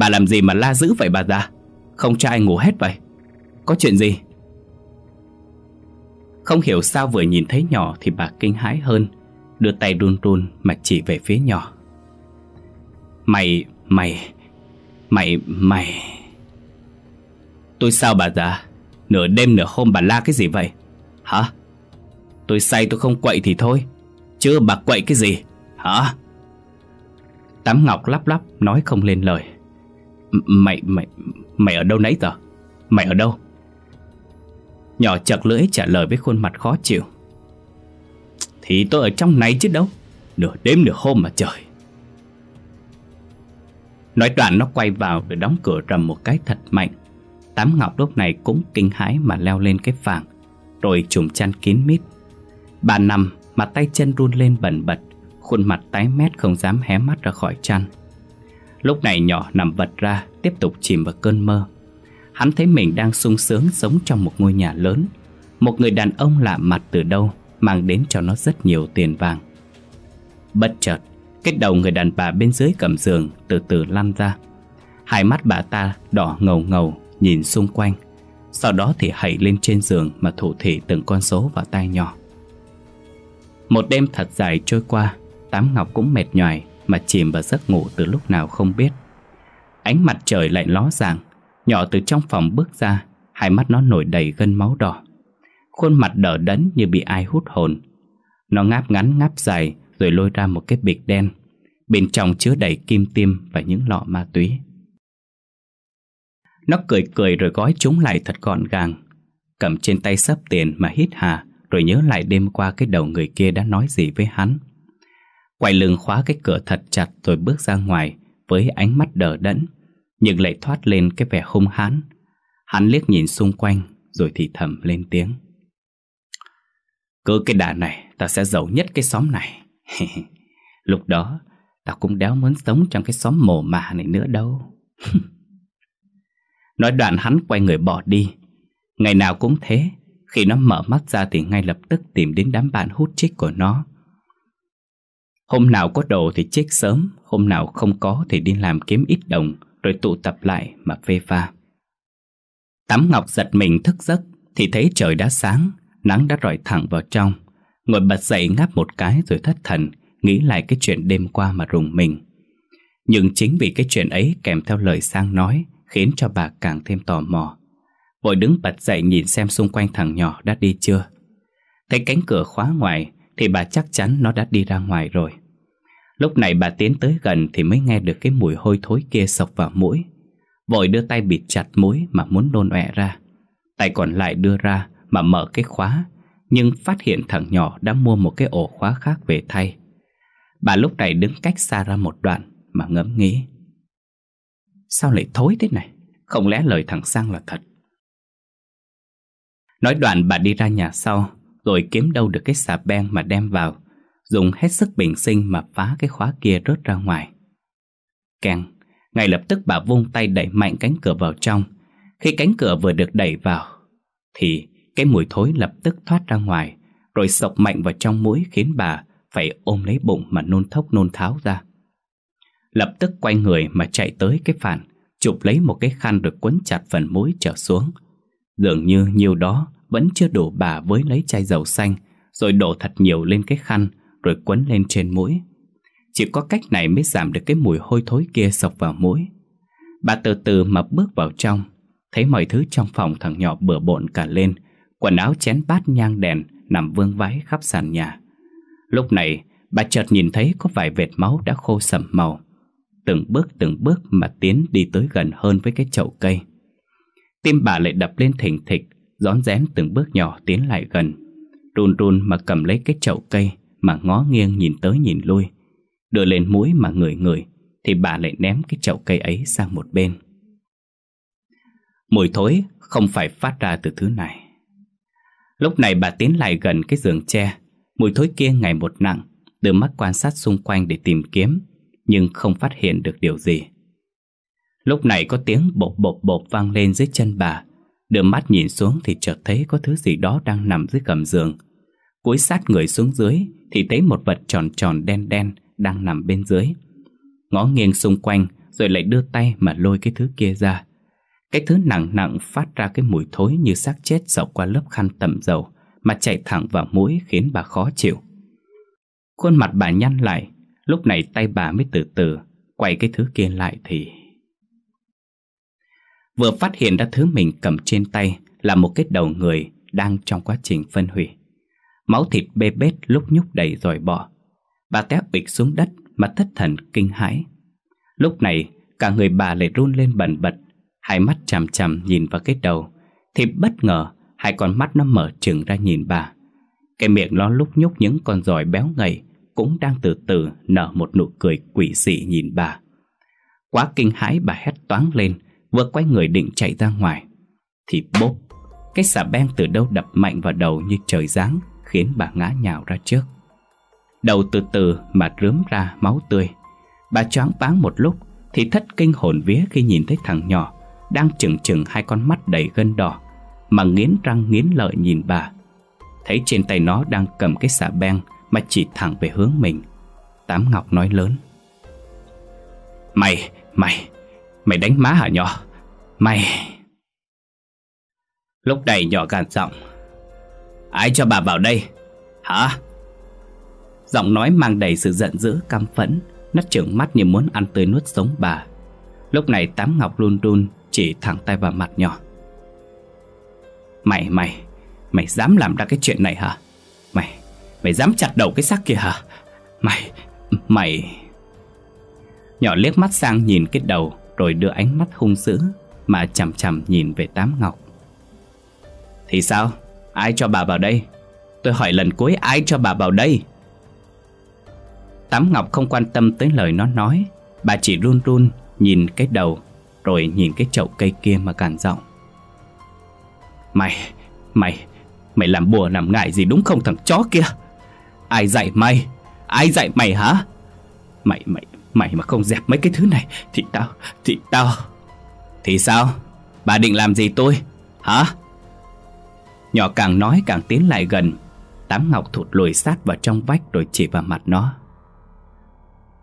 Bà làm gì mà la dữ vậy bà già Không cho ai ngủ hết vậy Có chuyện gì Không hiểu sao vừa nhìn thấy nhỏ Thì bà kinh hãi hơn Đưa tay run run mà chỉ về phía nhỏ Mày Mày Mày Mày Tôi sao bà già Nửa đêm nửa hôm bà la cái gì vậy Hả Tôi say tôi không quậy thì thôi Chứ bà quậy cái gì Hả Tám Ngọc lắp lắp nói không lên lời Mày, mày, mày ở đâu nãy giờ? Mày ở đâu? Nhỏ chật lưỡi trả lời với khuôn mặt khó chịu Thì tôi ở trong này chứ đâu Nửa đêm nửa hôm mà trời Nói đoạn nó quay vào rồi đóng cửa rầm một cái thật mạnh Tám Ngọc lúc này cũng kinh hãi mà leo lên cái phàng Rồi chùm chăn kín mít Bà nằm mà tay chân run lên bần bật Khuôn mặt tái mét không dám hé mắt ra khỏi chăn Lúc này nhỏ nằm vật ra Tiếp tục chìm vào cơn mơ Hắn thấy mình đang sung sướng sống trong một ngôi nhà lớn Một người đàn ông lạ mặt từ đâu Mang đến cho nó rất nhiều tiền vàng Bất chợt Cái đầu người đàn bà bên dưới cầm giường Từ từ lăn ra Hai mắt bà ta đỏ ngầu ngầu Nhìn xung quanh Sau đó thì hãy lên trên giường Mà thủ thỉ từng con số vào tay nhỏ Một đêm thật dài trôi qua Tám Ngọc cũng mệt nhoài mà chìm vào giấc ngủ từ lúc nào không biết. Ánh mặt trời lại ló ràng, nhỏ từ trong phòng bước ra, hai mắt nó nổi đầy gân máu đỏ. Khuôn mặt đờ đẫn như bị ai hút hồn. Nó ngáp ngắn ngáp dài rồi lôi ra một cái bịch đen. Bên trong chứa đầy kim tiêm và những lọ ma túy. Nó cười cười rồi gói chúng lại thật gọn gàng. Cầm trên tay sắp tiền mà hít hà rồi nhớ lại đêm qua cái đầu người kia đã nói gì với hắn. Quay lưng khóa cái cửa thật chặt rồi bước ra ngoài với ánh mắt đờ đẫn, nhưng lại thoát lên cái vẻ hung hán. Hắn liếc nhìn xung quanh rồi thì thầm lên tiếng. Cứ cái đà này ta sẽ giàu nhất cái xóm này. Lúc đó ta cũng đéo muốn sống trong cái xóm mồ mả này nữa đâu. Nói đoạn hắn quay người bỏ đi. Ngày nào cũng thế, khi nó mở mắt ra thì ngay lập tức tìm đến đám bạn hút chích của nó Hôm nào có đồ thì chết sớm Hôm nào không có thì đi làm kiếm ít đồng Rồi tụ tập lại mà phê pha Tắm Ngọc giật mình thức giấc Thì thấy trời đã sáng Nắng đã rọi thẳng vào trong Ngồi bật dậy ngáp một cái rồi thất thần Nghĩ lại cái chuyện đêm qua mà rùng mình Nhưng chính vì cái chuyện ấy kèm theo lời sang nói Khiến cho bà càng thêm tò mò Vội đứng bật dậy nhìn xem xung quanh thằng nhỏ đã đi chưa Thấy cánh cửa khóa ngoài thì bà chắc chắn nó đã đi ra ngoài rồi. Lúc này bà tiến tới gần thì mới nghe được cái mùi hôi thối kia sộc vào mũi. Vội đưa tay bịt chặt mũi mà muốn nôn ọe ra. Tay còn lại đưa ra mà mở cái khóa, nhưng phát hiện thằng nhỏ đã mua một cái ổ khóa khác về thay. Bà lúc này đứng cách xa ra một đoạn mà ngẫm nghĩ. Sao lại thối thế này? Không lẽ lời thằng Sang là thật? Nói đoạn bà đi ra nhà sau rồi kiếm đâu được cái xà beng mà đem vào, dùng hết sức bình sinh mà phá cái khóa kia rớt ra ngoài. Càng, ngay lập tức bà vung tay đẩy mạnh cánh cửa vào trong. Khi cánh cửa vừa được đẩy vào, thì cái mùi thối lập tức thoát ra ngoài, rồi sộc mạnh vào trong mũi khiến bà phải ôm lấy bụng mà nôn thốc nôn tháo ra. Lập tức quay người mà chạy tới cái phản, chụp lấy một cái khăn rồi quấn chặt phần mũi trở xuống. Dường như nhiều đó vẫn chưa đủ bà với lấy chai dầu xanh rồi đổ thật nhiều lên cái khăn rồi quấn lên trên mũi. Chỉ có cách này mới giảm được cái mùi hôi thối kia sộc vào mũi. Bà từ từ mà bước vào trong, thấy mọi thứ trong phòng thằng nhỏ bừa bộn cả lên, quần áo chén bát nhang đèn nằm vương váy khắp sàn nhà. Lúc này, bà chợt nhìn thấy có vài vệt máu đã khô sầm màu. Từng bước từng bước mà tiến đi tới gần hơn với cái chậu cây. Tim bà lại đập lên thỉnh thịch rón rén từng bước nhỏ tiến lại gần. Run run mà cầm lấy cái chậu cây mà ngó nghiêng nhìn tới nhìn lui. Đưa lên mũi mà ngửi ngửi thì bà lại ném cái chậu cây ấy sang một bên. Mùi thối không phải phát ra từ thứ này. Lúc này bà tiến lại gần cái giường tre, mùi thối kia ngày một nặng, đưa mắt quan sát xung quanh để tìm kiếm, nhưng không phát hiện được điều gì. Lúc này có tiếng bộp bộp bộp vang lên dưới chân bà Đưa mắt nhìn xuống thì chợt thấy có thứ gì đó đang nằm dưới gầm giường. Cúi sát người xuống dưới thì thấy một vật tròn tròn đen đen đang nằm bên dưới. Ngó nghiêng xung quanh rồi lại đưa tay mà lôi cái thứ kia ra. Cái thứ nặng nặng phát ra cái mùi thối như xác chết dọc qua lớp khăn tẩm dầu mà chạy thẳng vào mũi khiến bà khó chịu. Khuôn mặt bà nhăn lại, lúc này tay bà mới từ từ quay cái thứ kia lại thì vừa phát hiện ra thứ mình cầm trên tay là một cái đầu người đang trong quá trình phân hủy. Máu thịt bê bết lúc nhúc đầy rồi bỏ. Bà té bịch xuống đất mà thất thần kinh hãi. Lúc này, cả người bà lại run lên bẩn bật, hai mắt chằm chằm nhìn vào cái đầu, thì bất ngờ hai con mắt nó mở trừng ra nhìn bà. Cái miệng nó lúc nhúc những con giòi béo ngậy cũng đang từ từ nở một nụ cười quỷ dị nhìn bà. Quá kinh hãi bà hét toáng lên, Vừa quay người định chạy ra ngoài Thì bốp Cái xà beng từ đâu đập mạnh vào đầu như trời giáng Khiến bà ngã nhào ra trước Đầu từ từ mà rướm ra máu tươi Bà choáng váng một lúc Thì thất kinh hồn vía khi nhìn thấy thằng nhỏ Đang chừng chừng hai con mắt đầy gân đỏ Mà nghiến răng nghiến lợi nhìn bà Thấy trên tay nó đang cầm cái xà beng Mà chỉ thẳng về hướng mình Tám Ngọc nói lớn Mày, mày, Mày đánh má hả nhỏ Mày Lúc này nhỏ gàn giọng Ai cho bà vào đây Hả Giọng nói mang đầy sự giận dữ căm phẫn Nắt trưởng mắt như muốn ăn tươi nuốt sống bà Lúc này tám ngọc run run Chỉ thẳng tay vào mặt nhỏ Mày mày Mày dám làm ra cái chuyện này hả Mày Mày dám chặt đầu cái xác kia hả Mày Mày Nhỏ liếc mắt sang nhìn cái đầu rồi đưa ánh mắt hung dữ Mà chằm chằm nhìn về Tám Ngọc Thì sao? Ai cho bà vào đây? Tôi hỏi lần cuối ai cho bà vào đây? Tám Ngọc không quan tâm tới lời nó nói Bà chỉ run run nhìn cái đầu Rồi nhìn cái chậu cây kia mà càn giọng Mày, mày, mày làm bùa làm ngại gì đúng không thằng chó kia Ai dạy mày, ai dạy mày hả Mày, mày, Mày mà không dẹp mấy cái thứ này Thì tao, thì tao Thì sao? Bà định làm gì tôi? Hả? Nhỏ càng nói càng tiến lại gần Tám Ngọc thụt lùi sát vào trong vách Rồi chỉ vào mặt nó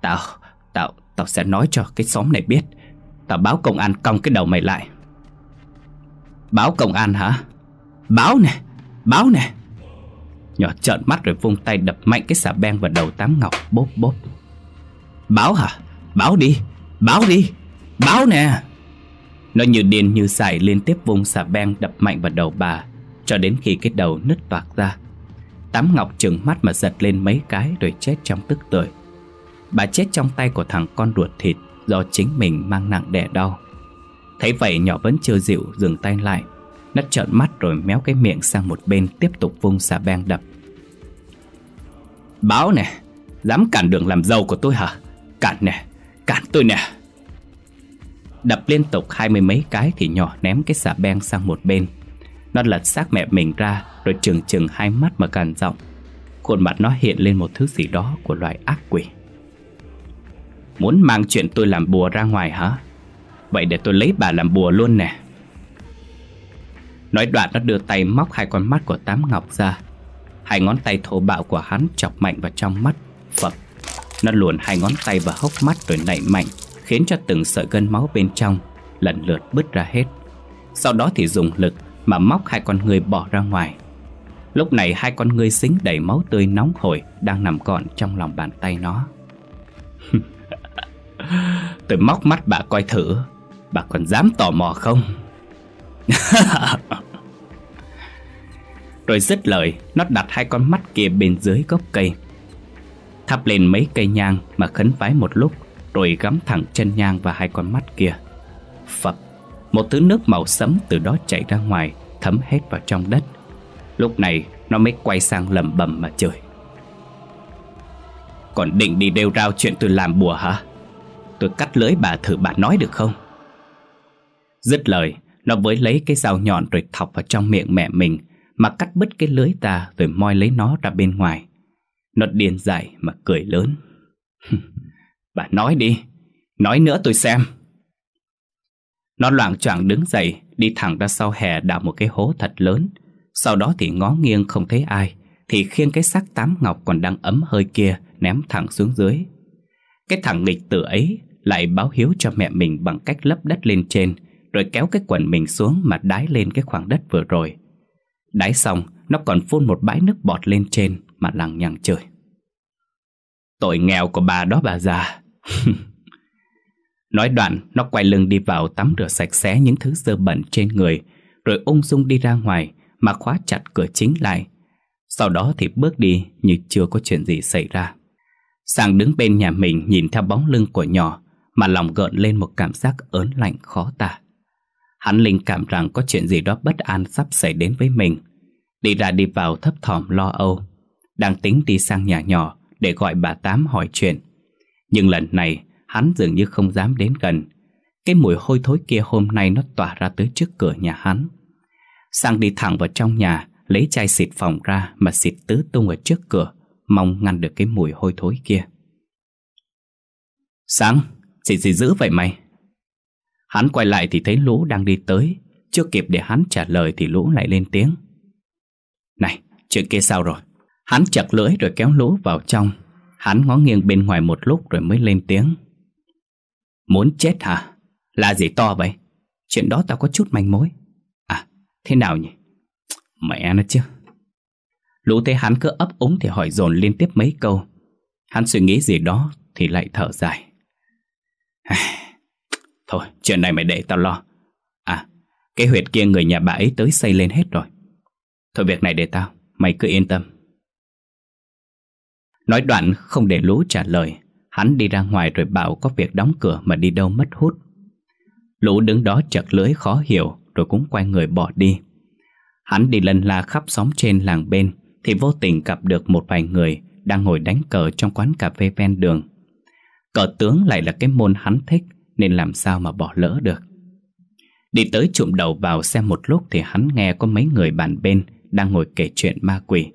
Tao, tao, tao sẽ nói cho cái xóm này biết Tao báo công an cong cái đầu mày lại Báo công an hả? Báo nè, báo nè Nhỏ trợn mắt rồi vung tay đập mạnh cái xà beng vào đầu Tám Ngọc bốp bốp Báo hả? Báo đi, báo đi, báo nè Nó như điên như sải liên tiếp vùng xà beng đập mạnh vào đầu bà Cho đến khi cái đầu nứt toạc ra Tám Ngọc trừng mắt mà giật lên mấy cái rồi chết trong tức tưởi Bà chết trong tay của thằng con ruột thịt do chính mình mang nặng đẻ đau Thấy vậy nhỏ vẫn chưa dịu dừng tay lại Nó trợn mắt rồi méo cái miệng sang một bên tiếp tục vung xà beng đập Báo nè, dám cản đường làm giàu của tôi hả? Cản nè, cản tôi nè Đập liên tục hai mươi mấy cái thì nhỏ ném cái xà beng sang một bên Nó lật xác mẹ mình ra rồi trừng trừng hai mắt mà càn giọng Khuôn mặt nó hiện lên một thứ gì đó của loài ác quỷ Muốn mang chuyện tôi làm bùa ra ngoài hả? Vậy để tôi lấy bà làm bùa luôn nè Nói đoạn nó đưa tay móc hai con mắt của Tám Ngọc ra Hai ngón tay thô bạo của hắn chọc mạnh vào trong mắt Phật nó luồn hai ngón tay vào hốc mắt rồi nảy mạnh Khiến cho từng sợi gân máu bên trong Lần lượt bứt ra hết Sau đó thì dùng lực Mà móc hai con người bỏ ra ngoài Lúc này hai con người xính đầy máu tươi nóng hổi Đang nằm gọn trong lòng bàn tay nó Tôi móc mắt bà coi thử Bà còn dám tò mò không Rồi dứt lời Nó đặt hai con mắt kia bên dưới gốc cây Thắp lên mấy cây nhang mà khấn vái một lúc Rồi gắm thẳng chân nhang và hai con mắt kia Phập Một thứ nước màu sẫm từ đó chảy ra ngoài Thấm hết vào trong đất Lúc này nó mới quay sang lầm bầm mà chửi Còn định đi đều rao chuyện tôi làm bùa hả Tôi cắt lưỡi bà thử bà nói được không Dứt lời Nó với lấy cái dao nhọn rồi thọc vào trong miệng mẹ mình Mà cắt bứt cái lưới ta rồi moi lấy nó ra bên ngoài nó điên dài mà cười lớn. Bà nói đi, nói nữa tôi xem. Nó loạng choạng đứng dậy, đi thẳng ra sau hè đào một cái hố thật lớn. Sau đó thì ngó nghiêng không thấy ai, thì khiêng cái xác tám ngọc còn đang ấm hơi kia ném thẳng xuống dưới. Cái thằng nghịch tử ấy lại báo hiếu cho mẹ mình bằng cách lấp đất lên trên, rồi kéo cái quần mình xuống mà đái lên cái khoảng đất vừa rồi. Đái xong, nó còn phun một bãi nước bọt lên trên mà lằng nhằng trời. Tội nghèo của bà đó bà già Nói đoạn Nó quay lưng đi vào tắm rửa sạch sẽ Những thứ dơ bẩn trên người Rồi ung dung đi ra ngoài Mà khóa chặt cửa chính lại Sau đó thì bước đi như chưa có chuyện gì xảy ra sàng đứng bên nhà mình Nhìn theo bóng lưng của nhỏ Mà lòng gợn lên một cảm giác ớn lạnh khó tả Hắn linh cảm rằng có chuyện gì đó bất an sắp xảy đến với mình Đi ra đi vào thấp thỏm lo âu Đang tính đi sang nhà nhỏ để gọi bà Tám hỏi chuyện. Nhưng lần này, hắn dường như không dám đến gần. Cái mùi hôi thối kia hôm nay nó tỏa ra tới trước cửa nhà hắn. Sang đi thẳng vào trong nhà, lấy chai xịt phòng ra mà xịt tứ tung ở trước cửa, mong ngăn được cái mùi hôi thối kia. Sáng, xịt gì dữ vậy mày? Hắn quay lại thì thấy Lũ đang đi tới, chưa kịp để hắn trả lời thì Lũ lại lên tiếng. Này, chuyện kia sao rồi? Hắn chặt lưỡi rồi kéo lũ vào trong Hắn ngó nghiêng bên ngoài một lúc rồi mới lên tiếng Muốn chết hả? Là gì to vậy? Chuyện đó tao có chút manh mối À, thế nào nhỉ? Mẹ nó chứ Lũ thấy hắn cứ ấp úng thì hỏi dồn liên tiếp mấy câu Hắn suy nghĩ gì đó thì lại thở dài Thôi, chuyện này mày để tao lo À, cái huyệt kia người nhà bà ấy tới xây lên hết rồi Thôi việc này để tao, mày cứ yên tâm Nói đoạn không để Lũ trả lời Hắn đi ra ngoài rồi bảo có việc đóng cửa mà đi đâu mất hút Lũ đứng đó chật lưỡi khó hiểu rồi cũng quay người bỏ đi Hắn đi lần la khắp xóm trên làng bên Thì vô tình gặp được một vài người đang ngồi đánh cờ trong quán cà phê ven đường Cờ tướng lại là cái môn hắn thích nên làm sao mà bỏ lỡ được Đi tới trụm đầu vào xem một lúc thì hắn nghe có mấy người bàn bên đang ngồi kể chuyện ma quỷ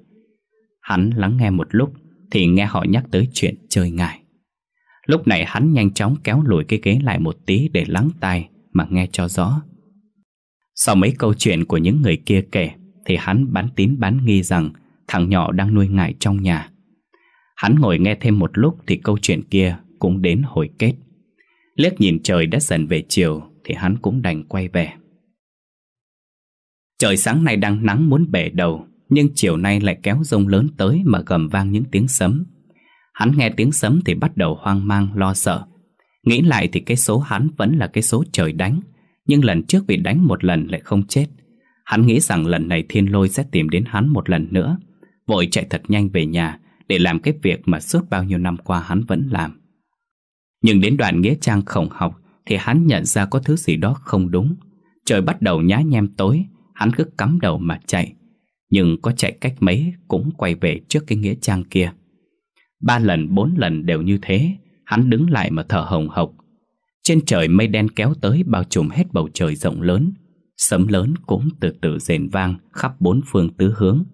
Hắn lắng nghe một lúc thì nghe họ nhắc tới chuyện chơi ngài. Lúc này hắn nhanh chóng kéo lùi cái ghế lại một tí để lắng tai mà nghe cho rõ. Sau mấy câu chuyện của những người kia kể thì hắn bán tín bán nghi rằng thằng nhỏ đang nuôi ngài trong nhà. Hắn ngồi nghe thêm một lúc thì câu chuyện kia cũng đến hồi kết. Liếc nhìn trời đã dần về chiều thì hắn cũng đành quay về. Trời sáng nay đang nắng muốn bể đầu nhưng chiều nay lại kéo rông lớn tới mà gầm vang những tiếng sấm Hắn nghe tiếng sấm thì bắt đầu hoang mang lo sợ Nghĩ lại thì cái số hắn vẫn là cái số trời đánh Nhưng lần trước bị đánh một lần lại không chết Hắn nghĩ rằng lần này thiên lôi sẽ tìm đến hắn một lần nữa Vội chạy thật nhanh về nhà Để làm cái việc mà suốt bao nhiêu năm qua hắn vẫn làm Nhưng đến đoạn Nghĩa Trang khổng học Thì hắn nhận ra có thứ gì đó không đúng Trời bắt đầu nhá nhem tối Hắn cứ cắm đầu mà chạy nhưng có chạy cách mấy cũng quay về trước cái nghĩa trang kia. Ba lần, bốn lần đều như thế, hắn đứng lại mà thở hồng hộc. Trên trời mây đen kéo tới bao trùm hết bầu trời rộng lớn, sấm lớn cũng từ từ rền vang khắp bốn phương tứ hướng.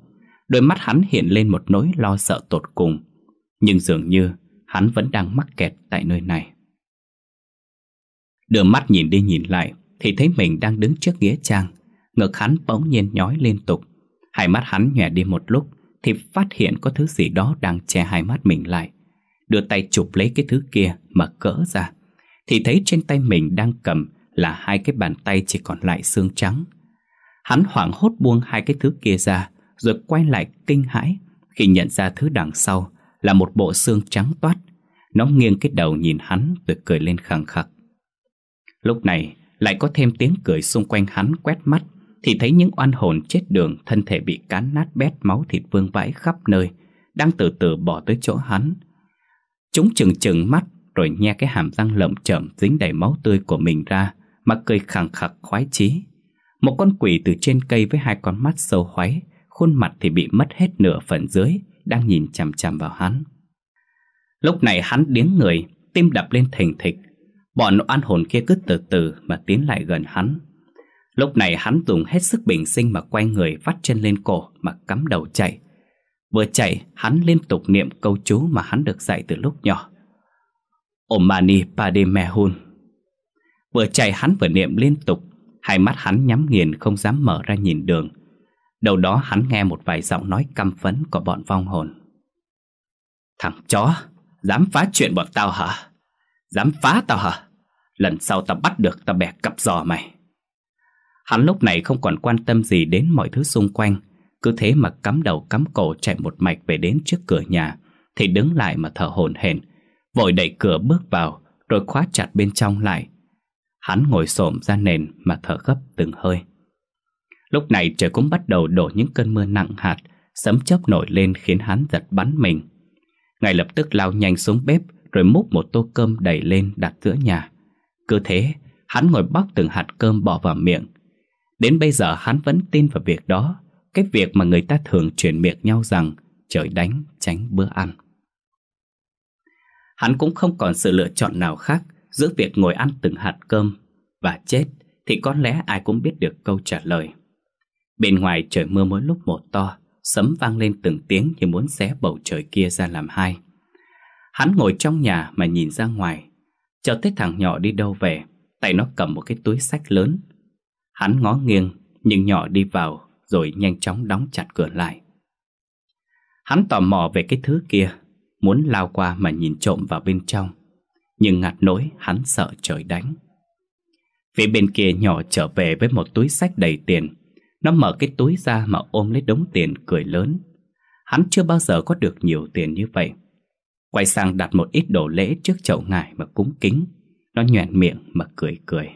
Đôi mắt hắn hiện lên một nỗi lo sợ tột cùng, nhưng dường như hắn vẫn đang mắc kẹt tại nơi này. Đưa mắt nhìn đi nhìn lại thì thấy mình đang đứng trước nghĩa trang, ngực hắn bỗng nhiên nhói liên tục. Hai mắt hắn nhòe đi một lúc Thì phát hiện có thứ gì đó đang che hai mắt mình lại Đưa tay chụp lấy cái thứ kia mà cỡ ra Thì thấy trên tay mình đang cầm là hai cái bàn tay chỉ còn lại xương trắng Hắn hoảng hốt buông hai cái thứ kia ra Rồi quay lại kinh hãi Khi nhận ra thứ đằng sau Là một bộ xương trắng toát Nó nghiêng cái đầu nhìn hắn rồi cười lên khẳng khặc Lúc này lại có thêm tiếng cười xung quanh hắn quét mắt thì thấy những oan hồn chết đường thân thể bị cán nát bét máu thịt vương vãi khắp nơi, đang từ từ bỏ tới chỗ hắn. Chúng chừng chừng mắt rồi nhe cái hàm răng lợm chởm dính đầy máu tươi của mình ra mà cười khẳng khặc khoái chí. Một con quỷ từ trên cây với hai con mắt sâu hoáy, khuôn mặt thì bị mất hết nửa phần dưới, đang nhìn chằm chằm vào hắn. Lúc này hắn điếng người, tim đập lên thình thịch. Bọn oan hồn kia cứ từ từ mà tiến lại gần hắn, Lúc này hắn dùng hết sức bình sinh mà quay người vắt chân lên cổ mà cắm đầu chạy. Vừa chạy, hắn liên tục niệm câu chú mà hắn được dạy từ lúc nhỏ. omani Padme Hum. Vừa chạy hắn vừa niệm liên tục, hai mắt hắn nhắm nghiền không dám mở ra nhìn đường. Đầu đó hắn nghe một vài giọng nói căm phấn của bọn vong hồn. Thằng chó, dám phá chuyện bọn tao hả? Dám phá tao hả? Lần sau tao bắt được tao bẻ cặp giò mày. Hắn lúc này không còn quan tâm gì đến mọi thứ xung quanh Cứ thế mà cắm đầu cắm cổ chạy một mạch về đến trước cửa nhà Thì đứng lại mà thở hổn hển Vội đẩy cửa bước vào Rồi khóa chặt bên trong lại Hắn ngồi xổm ra nền mà thở gấp từng hơi Lúc này trời cũng bắt đầu đổ những cơn mưa nặng hạt Sấm chớp nổi lên khiến hắn giật bắn mình Ngay lập tức lao nhanh xuống bếp Rồi múc một tô cơm đầy lên đặt giữa nhà Cứ thế hắn ngồi bóc từng hạt cơm bỏ vào miệng Đến bây giờ hắn vẫn tin vào việc đó Cái việc mà người ta thường truyền miệng nhau rằng Trời đánh tránh bữa ăn Hắn cũng không còn sự lựa chọn nào khác Giữa việc ngồi ăn từng hạt cơm Và chết Thì có lẽ ai cũng biết được câu trả lời Bên ngoài trời mưa mỗi lúc một to Sấm vang lên từng tiếng Như muốn xé bầu trời kia ra làm hai Hắn ngồi trong nhà mà nhìn ra ngoài Cho tới thằng nhỏ đi đâu về tại nó cầm một cái túi sách lớn Hắn ngó nghiêng nhưng nhỏ đi vào rồi nhanh chóng đóng chặt cửa lại. Hắn tò mò về cái thứ kia, muốn lao qua mà nhìn trộm vào bên trong. Nhưng ngặt nỗi hắn sợ trời đánh. Phía bên kia nhỏ trở về với một túi sách đầy tiền. Nó mở cái túi ra mà ôm lấy đống tiền cười lớn. Hắn chưa bao giờ có được nhiều tiền như vậy. Quay sang đặt một ít đồ lễ trước chậu ngải mà cúng kính. Nó nhoẹn miệng mà cười cười.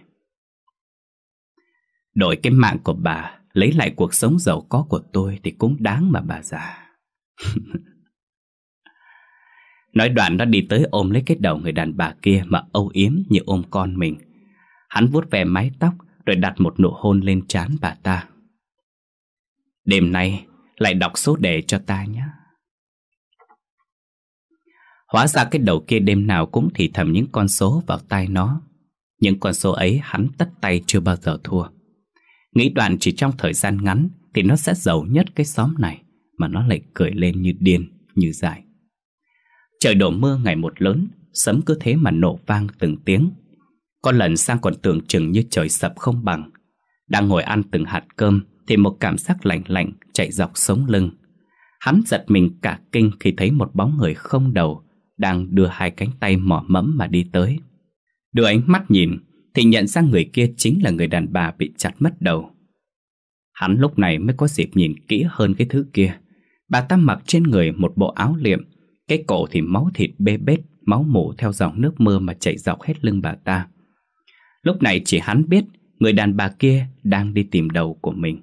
Đổi cái mạng của bà Lấy lại cuộc sống giàu có của tôi Thì cũng đáng mà bà già Nói đoạn nó đi tới ôm lấy cái đầu người đàn bà kia Mà âu yếm như ôm con mình Hắn vuốt về mái tóc Rồi đặt một nụ hôn lên trán bà ta Đêm nay Lại đọc số đề cho ta nhé Hóa ra cái đầu kia đêm nào cũng thì thầm những con số vào tai nó Những con số ấy hắn tất tay chưa bao giờ thua Nghĩ đoạn chỉ trong thời gian ngắn Thì nó sẽ giàu nhất cái xóm này Mà nó lại cười lên như điên, như dại Trời đổ mưa ngày một lớn Sấm cứ thế mà nổ vang từng tiếng Có lần sang còn tưởng chừng như trời sập không bằng Đang ngồi ăn từng hạt cơm Thì một cảm giác lạnh lạnh chạy dọc sống lưng Hắn giật mình cả kinh khi thấy một bóng người không đầu Đang đưa hai cánh tay mỏ mẫm mà đi tới Đưa ánh mắt nhìn thì nhận ra người kia chính là người đàn bà bị chặt mất đầu. Hắn lúc này mới có dịp nhìn kỹ hơn cái thứ kia. Bà ta mặc trên người một bộ áo liệm, cái cổ thì máu thịt bê bết, máu mủ theo dòng nước mưa mà chảy dọc hết lưng bà ta. Lúc này chỉ hắn biết người đàn bà kia đang đi tìm đầu của mình.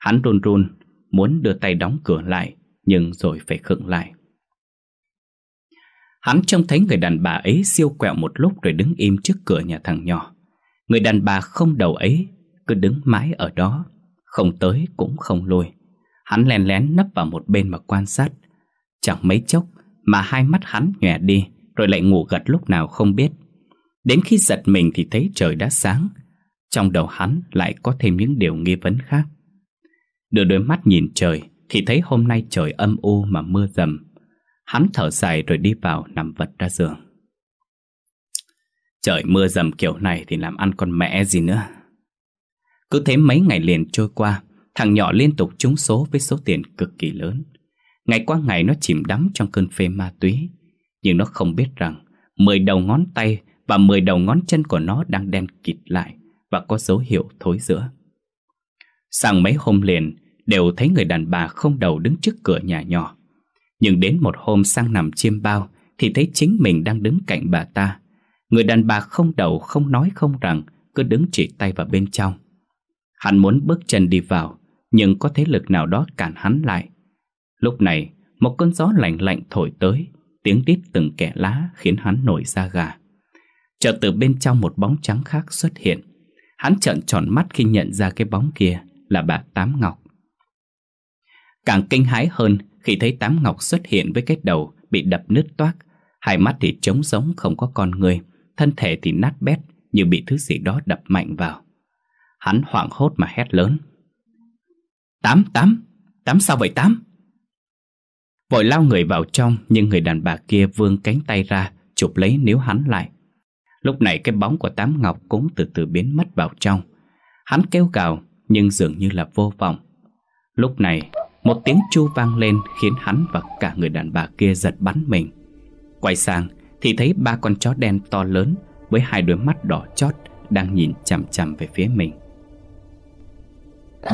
Hắn run run, muốn đưa tay đóng cửa lại, nhưng rồi phải khựng lại. Hắn trông thấy người đàn bà ấy siêu quẹo một lúc rồi đứng im trước cửa nhà thằng nhỏ. Người đàn bà không đầu ấy cứ đứng mãi ở đó, không tới cũng không lui. Hắn lén lén nấp vào một bên mà quan sát. Chẳng mấy chốc mà hai mắt hắn nhòe đi rồi lại ngủ gật lúc nào không biết. Đến khi giật mình thì thấy trời đã sáng. Trong đầu hắn lại có thêm những điều nghi vấn khác. Đưa đôi mắt nhìn trời thì thấy hôm nay trời âm u mà mưa dầm. Hắn thở dài rồi đi vào nằm vật ra giường Trời mưa dầm kiểu này thì làm ăn con mẹ gì nữa Cứ thế mấy ngày liền trôi qua Thằng nhỏ liên tục trúng số với số tiền cực kỳ lớn Ngày qua ngày nó chìm đắm trong cơn phê ma túy Nhưng nó không biết rằng Mười đầu ngón tay và mười đầu ngón chân của nó đang đen kịt lại Và có dấu hiệu thối giữa Sang mấy hôm liền Đều thấy người đàn bà không đầu đứng trước cửa nhà nhỏ nhưng đến một hôm sang nằm chiêm bao Thì thấy chính mình đang đứng cạnh bà ta Người đàn bà không đầu không nói không rằng Cứ đứng chỉ tay vào bên trong Hắn muốn bước chân đi vào Nhưng có thế lực nào đó cản hắn lại Lúc này Một cơn gió lạnh lạnh thổi tới Tiếng đít từng kẻ lá khiến hắn nổi da gà Chợt từ bên trong một bóng trắng khác xuất hiện Hắn trợn tròn mắt khi nhận ra cái bóng kia Là bà Tám Ngọc Càng kinh hãi hơn khi thấy Tám Ngọc xuất hiện với cái đầu bị đập nứt toác, hai mắt thì trống rỗng không có con người, thân thể thì nát bét như bị thứ gì đó đập mạnh vào. Hắn hoảng hốt mà hét lớn. Tám, tám, tám sao vậy tám? Vội lao người vào trong nhưng người đàn bà kia vươn cánh tay ra chụp lấy nếu hắn lại. Lúc này cái bóng của Tám Ngọc cũng từ từ biến mất vào trong. Hắn kêu gào nhưng dường như là vô vọng. Lúc này một tiếng chu vang lên khiến hắn và cả người đàn bà kia giật bắn mình Quay sang thì thấy ba con chó đen to lớn với hai đôi mắt đỏ chót đang nhìn chằm chằm về phía mình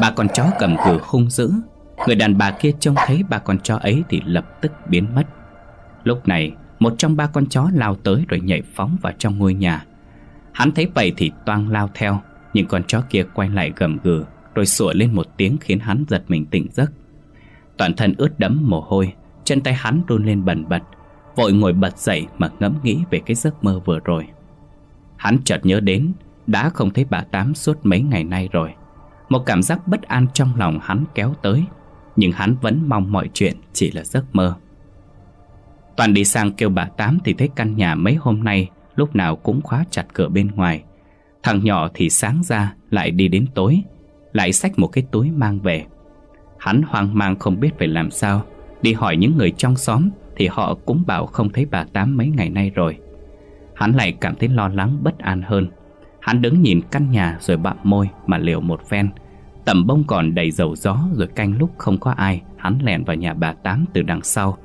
Ba con chó cầm cừ hung dữ Người đàn bà kia trông thấy ba con chó ấy thì lập tức biến mất Lúc này một trong ba con chó lao tới rồi nhảy phóng vào trong ngôi nhà Hắn thấy vậy thì toang lao theo Nhưng con chó kia quay lại gầm gừ Rồi sủa lên một tiếng khiến hắn giật mình tỉnh giấc Toàn thân ướt đẫm mồ hôi Chân tay hắn run lên bần bật Vội ngồi bật dậy mà ngẫm nghĩ về cái giấc mơ vừa rồi Hắn chợt nhớ đến Đã không thấy bà Tám suốt mấy ngày nay rồi Một cảm giác bất an trong lòng hắn kéo tới Nhưng hắn vẫn mong mọi chuyện chỉ là giấc mơ Toàn đi sang kêu bà Tám thì thấy căn nhà mấy hôm nay Lúc nào cũng khóa chặt cửa bên ngoài Thằng nhỏ thì sáng ra lại đi đến tối Lại xách một cái túi mang về Hắn hoang mang không biết phải làm sao Đi hỏi những người trong xóm Thì họ cũng bảo không thấy bà Tám mấy ngày nay rồi Hắn lại cảm thấy lo lắng bất an hơn Hắn đứng nhìn căn nhà rồi bặm môi mà liều một phen Tầm bông còn đầy dầu gió rồi canh lúc không có ai Hắn lèn vào nhà bà Tám từ đằng sau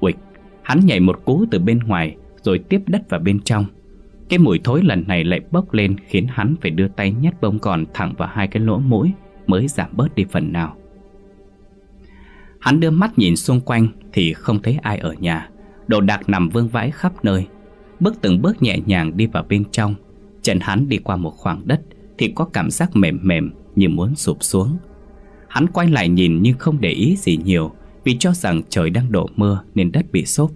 Uịch, hắn nhảy một cú từ bên ngoài rồi tiếp đất vào bên trong Cái mùi thối lần này lại bốc lên khiến hắn phải đưa tay nhét bông còn thẳng vào hai cái lỗ mũi mới giảm bớt đi phần nào Hắn đưa mắt nhìn xung quanh thì không thấy ai ở nhà. Đồ đạc nằm vương vãi khắp nơi. Bước từng bước nhẹ nhàng đi vào bên trong. Chân hắn đi qua một khoảng đất thì có cảm giác mềm mềm như muốn sụp xuống. Hắn quay lại nhìn nhưng không để ý gì nhiều vì cho rằng trời đang đổ mưa nên đất bị xốp.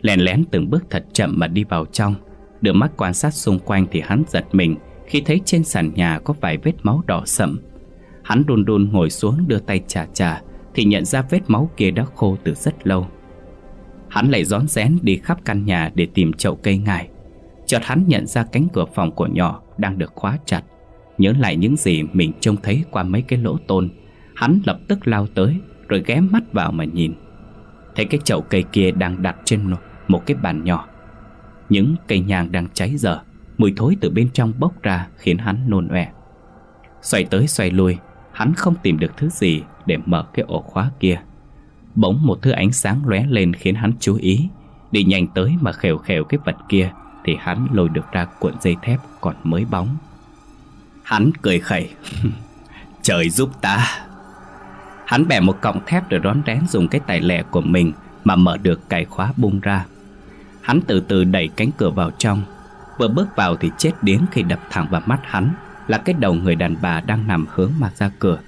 Lèn lén từng bước thật chậm mà đi vào trong. Đưa mắt quan sát xung quanh thì hắn giật mình khi thấy trên sàn nhà có vài vết máu đỏ sậm. Hắn đun đun ngồi xuống đưa tay chà chà thì nhận ra vết máu kia đã khô từ rất lâu Hắn lại rón rén đi khắp căn nhà để tìm chậu cây ngài. Chợt hắn nhận ra cánh cửa phòng của nhỏ đang được khóa chặt Nhớ lại những gì mình trông thấy qua mấy cái lỗ tôn Hắn lập tức lao tới rồi ghé mắt vào mà nhìn Thấy cái chậu cây kia đang đặt trên một cái bàn nhỏ Những cây nhang đang cháy dở Mùi thối từ bên trong bốc ra khiến hắn nôn ọe Xoay tới xoay lui Hắn không tìm được thứ gì để mở cái ổ khóa kia. Bỗng một thứ ánh sáng lóe lên khiến hắn chú ý. Đi nhanh tới mà khều khều cái vật kia thì hắn lôi được ra cuộn dây thép còn mới bóng. Hắn cười khẩy. Trời giúp ta. Hắn bẻ một cọng thép rồi rón rén dùng cái tài lẻ của mình mà mở được cài khóa bung ra. Hắn từ từ đẩy cánh cửa vào trong. Vừa bước vào thì chết điếng khi đập thẳng vào mắt hắn là cái đầu người đàn bà đang nằm hướng mặt ra cửa.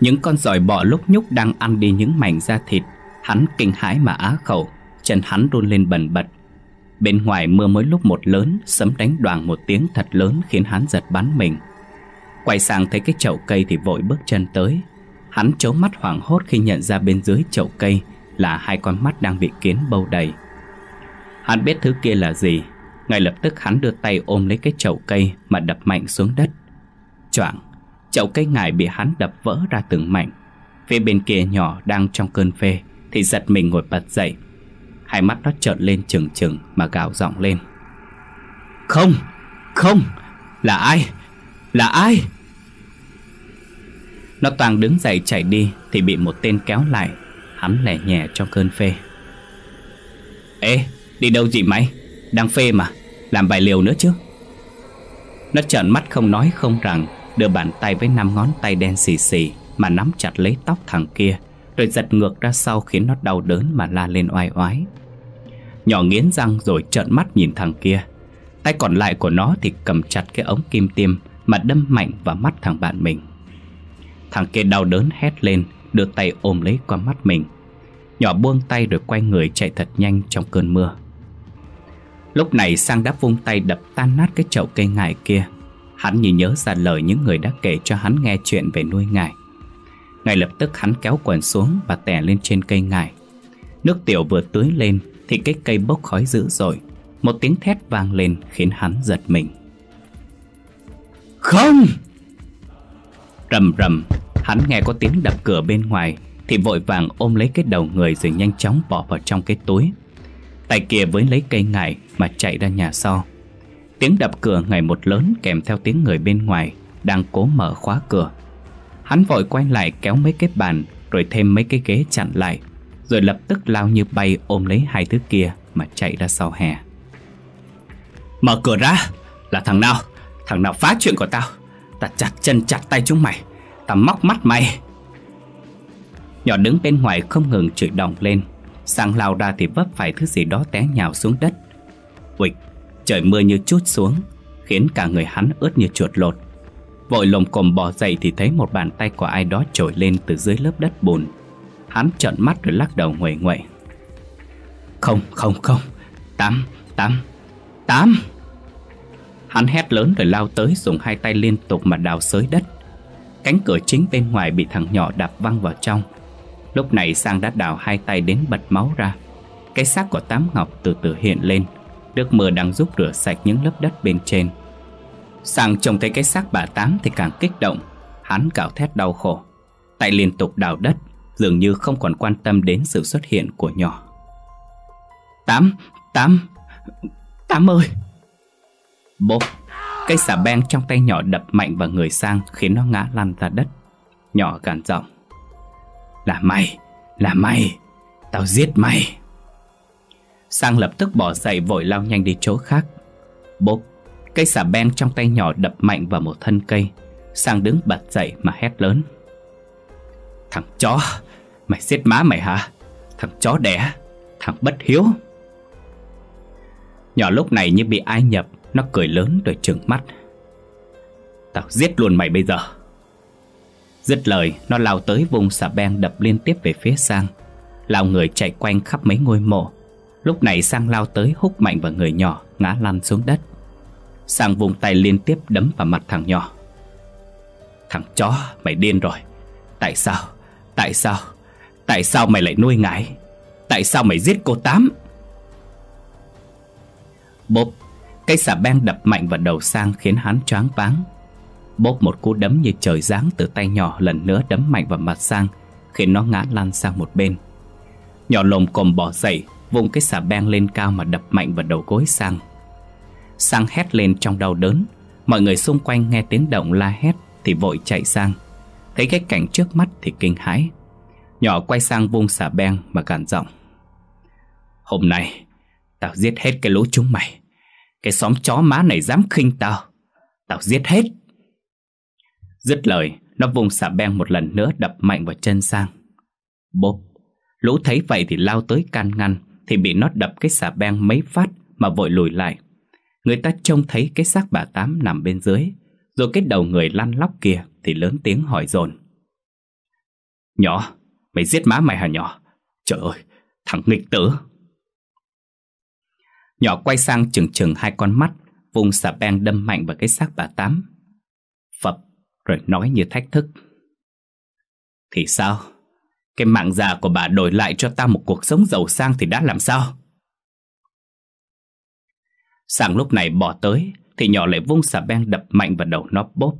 Những con giỏi bọ lúc nhúc đang ăn đi những mảnh da thịt Hắn kinh hãi mà á khẩu Chân hắn run lên bần bật Bên ngoài mưa mới lúc một lớn Sấm đánh đoàn một tiếng thật lớn Khiến hắn giật bắn mình Quay sang thấy cái chậu cây thì vội bước chân tới Hắn chố mắt hoảng hốt khi nhận ra bên dưới chậu cây Là hai con mắt đang bị kiến bâu đầy Hắn biết thứ kia là gì ngay lập tức hắn đưa tay ôm lấy cái chậu cây mà đập mạnh xuống đất. Choảng, Chậu cây ngải bị hắn đập vỡ ra từng mảnh Phía bên kia nhỏ đang trong cơn phê Thì giật mình ngồi bật dậy Hai mắt nó trợn lên trừng trừng Mà gào giọng lên Không, không Là ai, là ai Nó toàn đứng dậy chạy đi Thì bị một tên kéo lại Hắn lẻ nhẹ trong cơn phê Ê, đi đâu gì mày Đang phê mà Làm vài liều nữa chứ Nó trợn mắt không nói không rằng đưa bàn tay với năm ngón tay đen xì xì mà nắm chặt lấy tóc thằng kia, rồi giật ngược ra sau khiến nó đau đớn mà la lên oai oái. Nhỏ nghiến răng rồi trợn mắt nhìn thằng kia. Tay còn lại của nó thì cầm chặt cái ống kim tiêm mà đâm mạnh vào mắt thằng bạn mình. Thằng kia đau đớn hét lên, đưa tay ôm lấy qua mắt mình. Nhỏ buông tay rồi quay người chạy thật nhanh trong cơn mưa. Lúc này Sang đã vung tay đập tan nát cái chậu cây ngải kia Hắn như nhớ ra lời những người đã kể cho hắn nghe chuyện về nuôi ngải Ngay lập tức hắn kéo quần xuống và tè lên trên cây ngải Nước tiểu vừa tưới lên thì cái cây bốc khói dữ rồi. Một tiếng thét vang lên khiến hắn giật mình Không! Rầm rầm, hắn nghe có tiếng đập cửa bên ngoài Thì vội vàng ôm lấy cái đầu người rồi nhanh chóng bỏ vào trong cái túi Tay kia với lấy cây ngải mà chạy ra nhà sau Tiếng đập cửa ngày một lớn kèm theo tiếng người bên ngoài Đang cố mở khóa cửa Hắn vội quay lại kéo mấy cái bàn Rồi thêm mấy cái ghế chặn lại Rồi lập tức lao như bay ôm lấy hai thứ kia Mà chạy ra sau hè Mở cửa ra Là thằng nào Thằng nào phá chuyện của tao Ta chặt chân chặt tay chúng mày Ta móc mắt mày Nhỏ đứng bên ngoài không ngừng chửi đồng lên Sang lao ra thì vấp phải thứ gì đó té nhào xuống đất Ui Trời mưa như chút xuống Khiến cả người hắn ướt như chuột lột Vội lồng cồm bò dậy thì thấy một bàn tay của ai đó trồi lên từ dưới lớp đất bùn Hắn trợn mắt rồi lắc đầu nguệ nguậy Không, không, không Tám, tám, tám Hắn hét lớn rồi lao tới dùng hai tay liên tục mà đào xới đất Cánh cửa chính bên ngoài bị thằng nhỏ đạp văng vào trong Lúc này Sang đã đào hai tay đến bật máu ra Cái xác của Tám Ngọc từ từ hiện lên Nước mưa đang giúp rửa sạch những lớp đất bên trên Sang trông thấy cái xác bà Tám thì càng kích động Hắn cào thét đau khổ Tại liên tục đào đất Dường như không còn quan tâm đến sự xuất hiện của nhỏ Tám, Tám, Tám ơi Bốp, cây xà beng trong tay nhỏ đập mạnh vào người sang Khiến nó ngã lăn ra đất Nhỏ gàn giọng Là mày, là mày, tao giết mày Sang lập tức bỏ dậy vội lao nhanh đi chỗ khác Bốp Cây xà beng trong tay nhỏ đập mạnh vào một thân cây Sang đứng bật dậy mà hét lớn Thằng chó Mày giết má mày hả Thằng chó đẻ Thằng bất hiếu Nhỏ lúc này như bị ai nhập Nó cười lớn rồi trừng mắt Tao giết luôn mày bây giờ Dứt lời Nó lao tới vùng xà beng đập liên tiếp về phía sang Lao người chạy quanh khắp mấy ngôi mộ Lúc này Sang lao tới húc mạnh vào người nhỏ Ngã lăn xuống đất Sang vùng tay liên tiếp đấm vào mặt thằng nhỏ Thằng chó mày điên rồi Tại sao Tại sao Tại sao mày lại nuôi ngải Tại sao mày giết cô Tám Bốp cây xà beng đập mạnh vào đầu Sang Khiến hắn choáng váng Bốp một cú đấm như trời giáng từ tay nhỏ Lần nữa đấm mạnh vào mặt Sang Khiến nó ngã lăn sang một bên Nhỏ lồm cồm bỏ dậy vung cái xà beng lên cao mà đập mạnh vào đầu gối Sang. Sang hét lên trong đau đớn, mọi người xung quanh nghe tiếng động la hét thì vội chạy sang. Thấy cái cảnh trước mắt thì kinh hãi. Nhỏ quay sang vung xà beng mà gàn giọng. Hôm nay, tao giết hết cái lũ chúng mày. Cái xóm chó má này dám khinh tao. Tao giết hết. Dứt lời, nó vung xà beng một lần nữa đập mạnh vào chân sang. Bốp, lũ thấy vậy thì lao tới can ngăn, thì bị nó đập cái xà beng mấy phát mà vội lùi lại. Người ta trông thấy cái xác bà Tám nằm bên dưới, rồi cái đầu người lăn lóc kia thì lớn tiếng hỏi dồn. Nhỏ, mày giết má mày hả nhỏ? Trời ơi, thằng nghịch tử! Nhỏ quay sang chừng chừng hai con mắt, vùng xà beng đâm mạnh vào cái xác bà Tám. Phập, rồi nói như thách thức. Thì sao? Cái mạng già của bà đổi lại cho ta một cuộc sống giàu sang thì đã làm sao? Sàng lúc này bỏ tới thì nhỏ lại vung xà beng đập mạnh vào đầu nó bốp.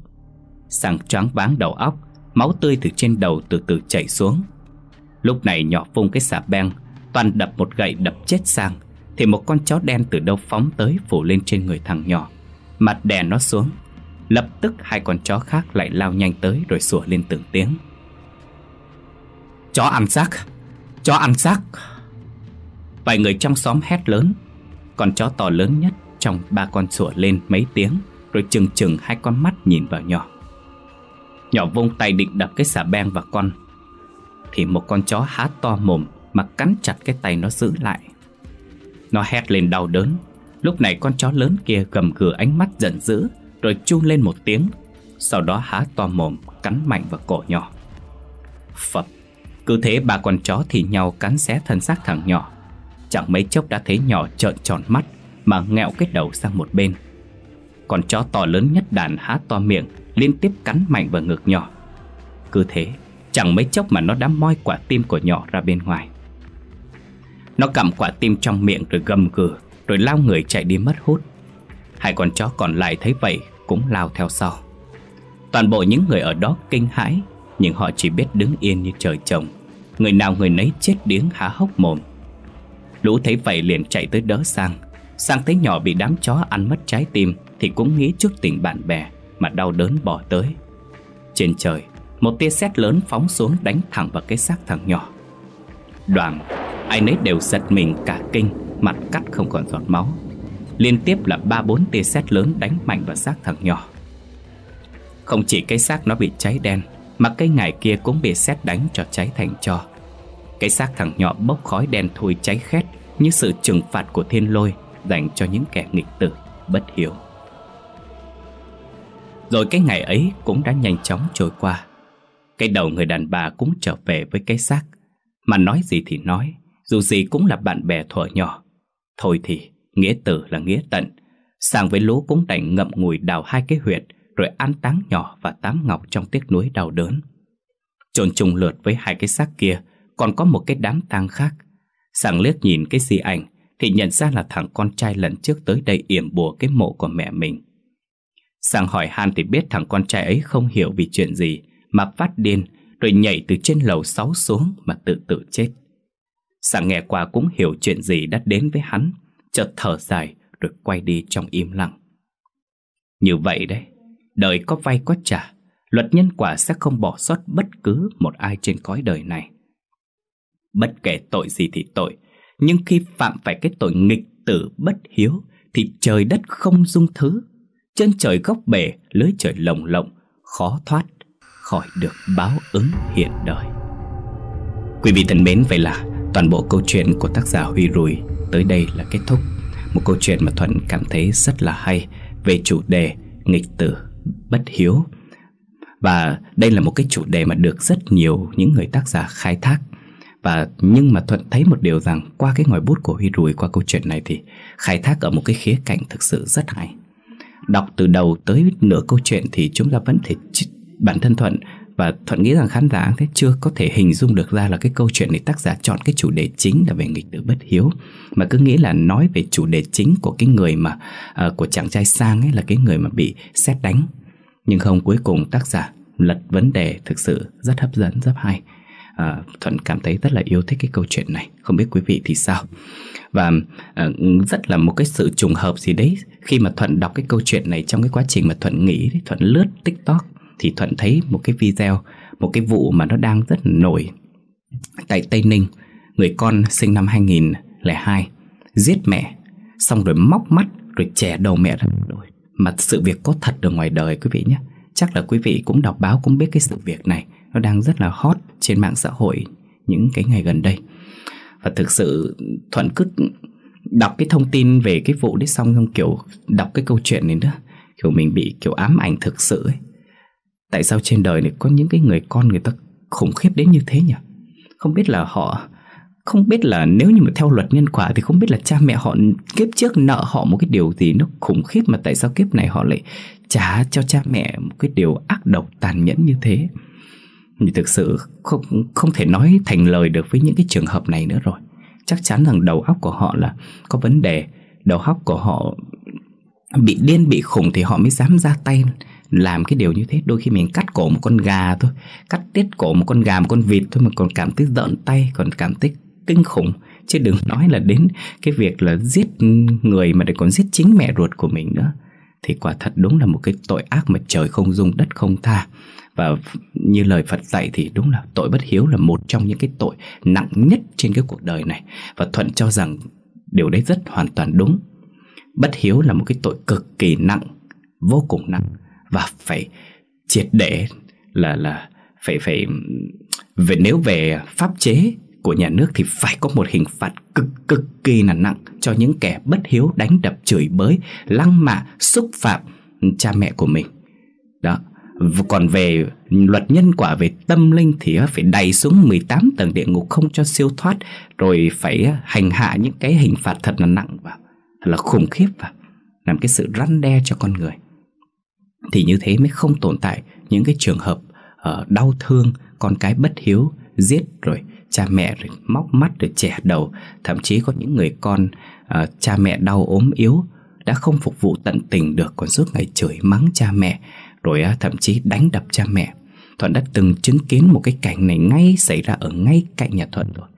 Sàng choáng váng đầu óc, máu tươi từ trên đầu từ từ chảy xuống. Lúc này nhỏ vung cái xà beng, toàn đập một gậy đập chết Sàng thì một con chó đen từ đâu phóng tới phủ lên trên người thằng nhỏ, mặt đè nó xuống. Lập tức hai con chó khác lại lao nhanh tới rồi sủa lên từng tiếng. Chó ăn xác Chó ăn xác Vài người trong xóm hét lớn Còn chó to lớn nhất trong ba con sủa lên mấy tiếng Rồi chừng chừng hai con mắt nhìn vào nhỏ Nhỏ vung tay định đập cái xà beng vào con Thì một con chó há to mồm Mà cắn chặt cái tay nó giữ lại Nó hét lên đau đớn Lúc này con chó lớn kia gầm gừ ánh mắt giận dữ Rồi chun lên một tiếng Sau đó há to mồm cắn mạnh vào cổ nhỏ Phập cứ thế ba con chó thì nhau cắn xé thân xác thằng nhỏ Chẳng mấy chốc đã thấy nhỏ trợn tròn mắt Mà nghẹo cái đầu sang một bên Con chó to lớn nhất đàn há to miệng Liên tiếp cắn mạnh vào ngực nhỏ Cứ thế Chẳng mấy chốc mà nó đã moi quả tim của nhỏ ra bên ngoài Nó cầm quả tim trong miệng rồi gầm gừ Rồi lao người chạy đi mất hút Hai con chó còn lại thấy vậy Cũng lao theo sau Toàn bộ những người ở đó kinh hãi Nhưng họ chỉ biết đứng yên như trời trồng Người nào người nấy chết điếng há hốc mồm Lũ thấy vậy liền chạy tới đỡ sang Sang thấy nhỏ bị đám chó ăn mất trái tim Thì cũng nghĩ trước tình bạn bè Mà đau đớn bỏ tới Trên trời Một tia sét lớn phóng xuống đánh thẳng vào cái xác thằng nhỏ Đoàn Ai nấy đều giật mình cả kinh Mặt cắt không còn giọt máu Liên tiếp là ba bốn tia sét lớn đánh mạnh vào xác thằng nhỏ Không chỉ cái xác nó bị cháy đen mà cây ngải kia cũng bị xét đánh cho cháy thành cho Cái xác thằng nhỏ bốc khói đen thui cháy khét Như sự trừng phạt của thiên lôi Dành cho những kẻ nghịch tử, bất hiếu Rồi cái ngày ấy cũng đã nhanh chóng trôi qua Cái đầu người đàn bà cũng trở về với cái xác Mà nói gì thì nói Dù gì cũng là bạn bè thuở nhỏ Thôi thì, nghĩa tử là nghĩa tận Sang với lũ cũng đành ngậm ngùi đào hai cái huyệt rồi an táng nhỏ và tám ngọc trong tiếc nuối đau đớn. trộn trùng lượt với hai cái xác kia, còn có một cái đám tang khác. Sàng liếc nhìn cái di ảnh thì nhận ra là thằng con trai lần trước tới đây yểm bùa cái mộ của mẹ mình. Sàng hỏi han thì biết thằng con trai ấy không hiểu vì chuyện gì mà phát điên rồi nhảy từ trên lầu sáu xuống mà tự tử chết. Sàng nghe qua cũng hiểu chuyện gì đã đến với hắn, chợt thở dài rồi quay đi trong im lặng. Như vậy đấy, Đời có vay có trả, luật nhân quả sẽ không bỏ sót bất cứ một ai trên cõi đời này. Bất kể tội gì thì tội, nhưng khi phạm phải cái tội nghịch tử bất hiếu thì trời đất không dung thứ. Chân trời góc bể, lưới trời lồng lộng, khó thoát khỏi được báo ứng hiện đời. Quý vị thân mến, vậy là toàn bộ câu chuyện của tác giả Huy Rùi tới đây là kết thúc. Một câu chuyện mà Thuận cảm thấy rất là hay về chủ đề nghịch tử bất hiếu và đây là một cái chủ đề mà được rất nhiều những người tác giả khai thác và nhưng mà thuận thấy một điều rằng qua cái ngòi bút của huy rùi qua câu chuyện này thì khai thác ở một cái khía cạnh thực sự rất hay đọc từ đầu tới nửa câu chuyện thì chúng ta vẫn thể bản thân thuận và Thuận nghĩ rằng khán giả thế chưa có thể hình dung được ra là cái câu chuyện này tác giả chọn cái chủ đề chính là về nghịch tử bất hiếu Mà cứ nghĩ là nói về chủ đề chính của cái người mà uh, của chàng trai sang ấy là cái người mà bị xét đánh Nhưng không cuối cùng tác giả lật vấn đề thực sự rất hấp dẫn, rất hay à, Thuận cảm thấy rất là yêu thích cái câu chuyện này Không biết quý vị thì sao Và à, rất là một cái sự trùng hợp gì đấy Khi mà Thuận đọc cái câu chuyện này Trong cái quá trình mà Thuận nghĩ Thuận lướt TikTok thì Thuận thấy một cái video, một cái vụ mà nó đang rất nổi tại Tây Ninh. Người con sinh năm 2002 giết mẹ, xong rồi móc mắt rồi chè đầu mẹ ra Mà sự việc có thật ở ngoài đời quý vị nhé. Chắc là quý vị cũng đọc báo cũng biết cái sự việc này nó đang rất là hot trên mạng xã hội những cái ngày gần đây. Và thực sự Thuận cứ đọc cái thông tin về cái vụ đấy xong xong kiểu đọc cái câu chuyện này nữa kiểu mình bị kiểu ám ảnh thực sự ấy Tại sao trên đời này có những cái người con người ta khủng khiếp đến như thế nhỉ? Không biết là họ không biết là nếu như mà theo luật nhân quả thì không biết là cha mẹ họ kiếp trước nợ họ một cái điều gì nó khủng khiếp mà tại sao kiếp này họ lại trả cho cha mẹ một cái điều ác độc tàn nhẫn như thế thì thực sự không không thể nói thành lời được với những cái trường hợp này nữa rồi chắc chắn rằng đầu óc của họ là có vấn đề đầu óc của họ bị điên bị khủng thì họ mới dám ra tay làm cái điều như thế đôi khi mình cắt cổ một con gà thôi cắt tiết cổ một con gà một con vịt thôi mà còn cảm thấy giận tay còn cảm thấy kinh khủng chứ đừng nói là đến cái việc là giết người mà để còn giết chính mẹ ruột của mình nữa thì quả thật đúng là một cái tội ác mà trời không dung đất không tha và như lời Phật dạy thì đúng là tội bất hiếu là một trong những cái tội nặng nhất trên cái cuộc đời này và thuận cho rằng điều đấy rất hoàn toàn đúng bất hiếu là một cái tội cực kỳ nặng vô cùng nặng và phải triệt để là là phải phải về nếu về pháp chế của nhà nước thì phải có một hình phạt cực cực kỳ là nặng cho những kẻ bất hiếu đánh đập chửi bới lăng mạ xúc phạm cha mẹ của mình đó còn về luật nhân quả về tâm linh thì phải đầy xuống 18 tầng địa ngục không cho siêu thoát rồi phải hành hạ những cái hình phạt thật là nặng và là khủng khiếp và làm cái sự răn đe cho con người thì như thế mới không tồn tại những cái trường hợp uh, đau thương con cái bất hiếu giết rồi cha mẹ rồi móc mắt rồi trẻ đầu thậm chí có những người con uh, cha mẹ đau ốm yếu đã không phục vụ tận tình được còn suốt ngày chửi mắng cha mẹ rồi uh, thậm chí đánh đập cha mẹ thuận đã từng chứng kiến một cái cảnh này ngay xảy ra ở ngay cạnh nhà thuận rồi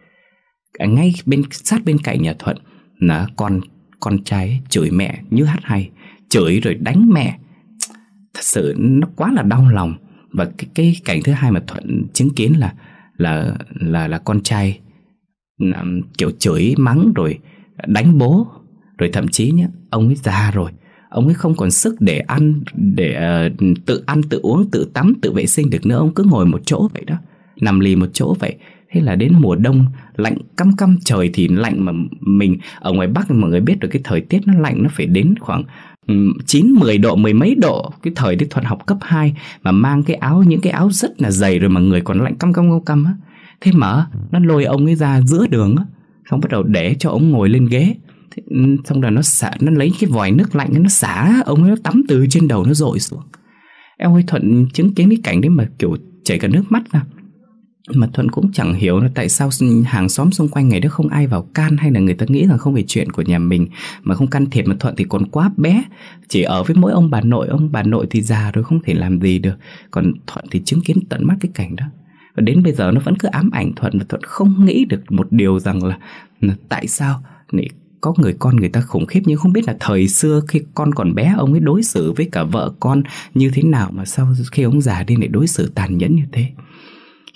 à, ngay bên sát bên cạnh nhà thuận là con con trai chửi mẹ như hát hay chửi rồi đánh mẹ thật sự nó quá là đau lòng và cái cái cảnh thứ hai mà thuận chứng kiến là là là là con trai kiểu chửi mắng rồi đánh bố rồi thậm chí nhé ông ấy già rồi ông ấy không còn sức để ăn để uh, tự ăn tự uống tự tắm tự vệ sinh được nữa ông cứ ngồi một chỗ vậy đó nằm lì một chỗ vậy thế là đến mùa đông lạnh căm căm trời thì lạnh mà mình ở ngoài bắc mọi người biết được cái thời tiết nó lạnh nó phải đến khoảng 9 10 độ mười mấy độ cái thời Đức Thuận học cấp 2 mà mang cái áo những cái áo rất là dày rồi mà người còn lạnh căm căm căm căm á. Thế mà nó lôi ông ấy ra giữa đường á, xong bắt đầu để cho ông ngồi lên ghế. Thế, xong rồi nó xả nó lấy cái vòi nước lạnh nó xả ông ấy nó tắm từ trên đầu nó dội xuống. Em ơi Thuận chứng kiến cái cảnh đấy mà kiểu chảy cả nước mắt ra. Mà Thuận cũng chẳng hiểu là tại sao hàng xóm xung quanh ngày đó không ai vào can hay là người ta nghĩ rằng không phải chuyện của nhà mình mà không can thiệp mà Thuận thì còn quá bé, chỉ ở với mỗi ông bà nội, ông bà nội thì già rồi không thể làm gì được, còn Thuận thì chứng kiến tận mắt cái cảnh đó. Và đến bây giờ nó vẫn cứ ám ảnh Thuận và Thuận không nghĩ được một điều rằng là, là tại sao lại có người con người ta khủng khiếp nhưng không biết là thời xưa khi con còn bé ông ấy đối xử với cả vợ con như thế nào mà sau khi ông già đi lại đối xử tàn nhẫn như thế.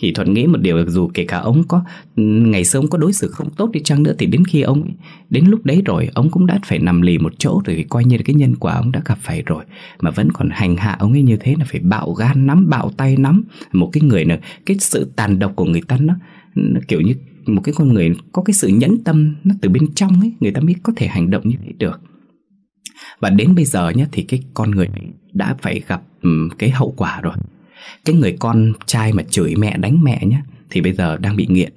Thì Thuận nghĩ một điều dù kể cả ông có Ngày xưa ông có đối xử không tốt đi chăng nữa Thì đến khi ông Đến lúc đấy rồi ông cũng đã phải nằm lì một chỗ Rồi coi như là cái nhân quả ông đã gặp phải rồi Mà vẫn còn hành hạ ông ấy như thế Là phải bạo gan nắm, bạo tay nắm Một cái người này, cái sự tàn độc của người ta nó, nó kiểu như một cái con người có cái sự nhẫn tâm nó từ bên trong ấy người ta mới có thể hành động như thế được và đến bây giờ nhé thì cái con người đã phải gặp cái hậu quả rồi cái người con trai mà chửi mẹ đánh mẹ nhé thì bây giờ đang bị nghiện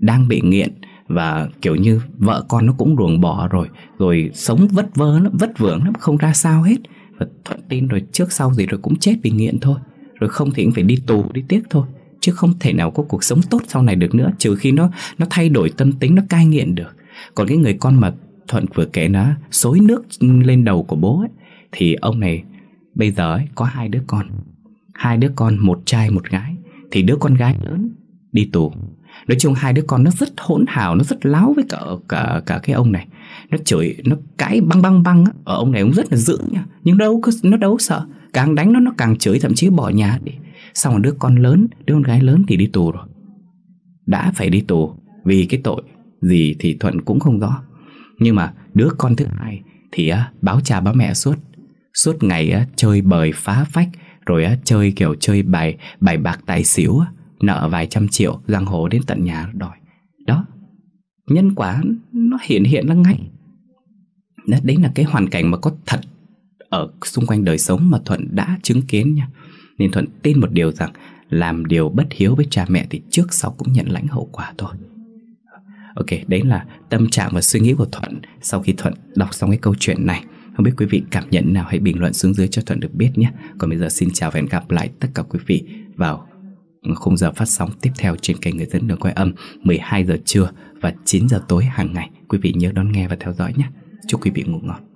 đang bị nghiện và kiểu như vợ con nó cũng ruồng bỏ rồi rồi sống vất vơ lắm vất vưởng lắm không ra sao hết và thuận tin rồi trước sau gì rồi cũng chết vì nghiện thôi rồi không thì cũng phải đi tù đi tiếc thôi chứ không thể nào có cuộc sống tốt sau này được nữa trừ khi nó nó thay đổi tâm tính nó cai nghiện được còn cái người con mà thuận vừa kể nó xối nước lên đầu của bố ấy thì ông này bây giờ ấy, có hai đứa con hai đứa con một trai một gái thì đứa con gái lớn đi tù nói chung hai đứa con nó rất hỗn hào nó rất láo với cả cả cả cái ông này nó chửi nó cãi băng băng băng ở ông này cũng rất là dữ nha nhưng đâu có nó đâu sợ càng đánh nó nó càng chửi thậm chí bỏ nhà đi xong rồi đứa con lớn đứa con gái lớn thì đi tù rồi đã phải đi tù vì cái tội gì thì thuận cũng không rõ nhưng mà đứa con thứ hai thì báo cha báo mẹ suốt suốt ngày chơi bời phá phách rồi á, chơi kiểu chơi bài bài bạc tài xỉu á, Nợ vài trăm triệu giang hồ đến tận nhà đòi Đó Nhân quả nó hiện hiện ra ngay Đấy là cái hoàn cảnh mà có thật Ở xung quanh đời sống mà Thuận đã chứng kiến nha Nên Thuận tin một điều rằng Làm điều bất hiếu với cha mẹ Thì trước sau cũng nhận lãnh hậu quả thôi Ok, đấy là tâm trạng và suy nghĩ của Thuận Sau khi Thuận đọc xong cái câu chuyện này không biết quý vị cảm nhận nào hãy bình luận xuống dưới cho Thuận được biết nhé Còn bây giờ xin chào và hẹn gặp lại tất cả quý vị vào khung giờ phát sóng tiếp theo trên kênh Người dẫn đường quay âm 12 giờ trưa và 9 giờ tối hàng ngày Quý vị nhớ đón nghe và theo dõi nhé Chúc quý vị ngủ ngon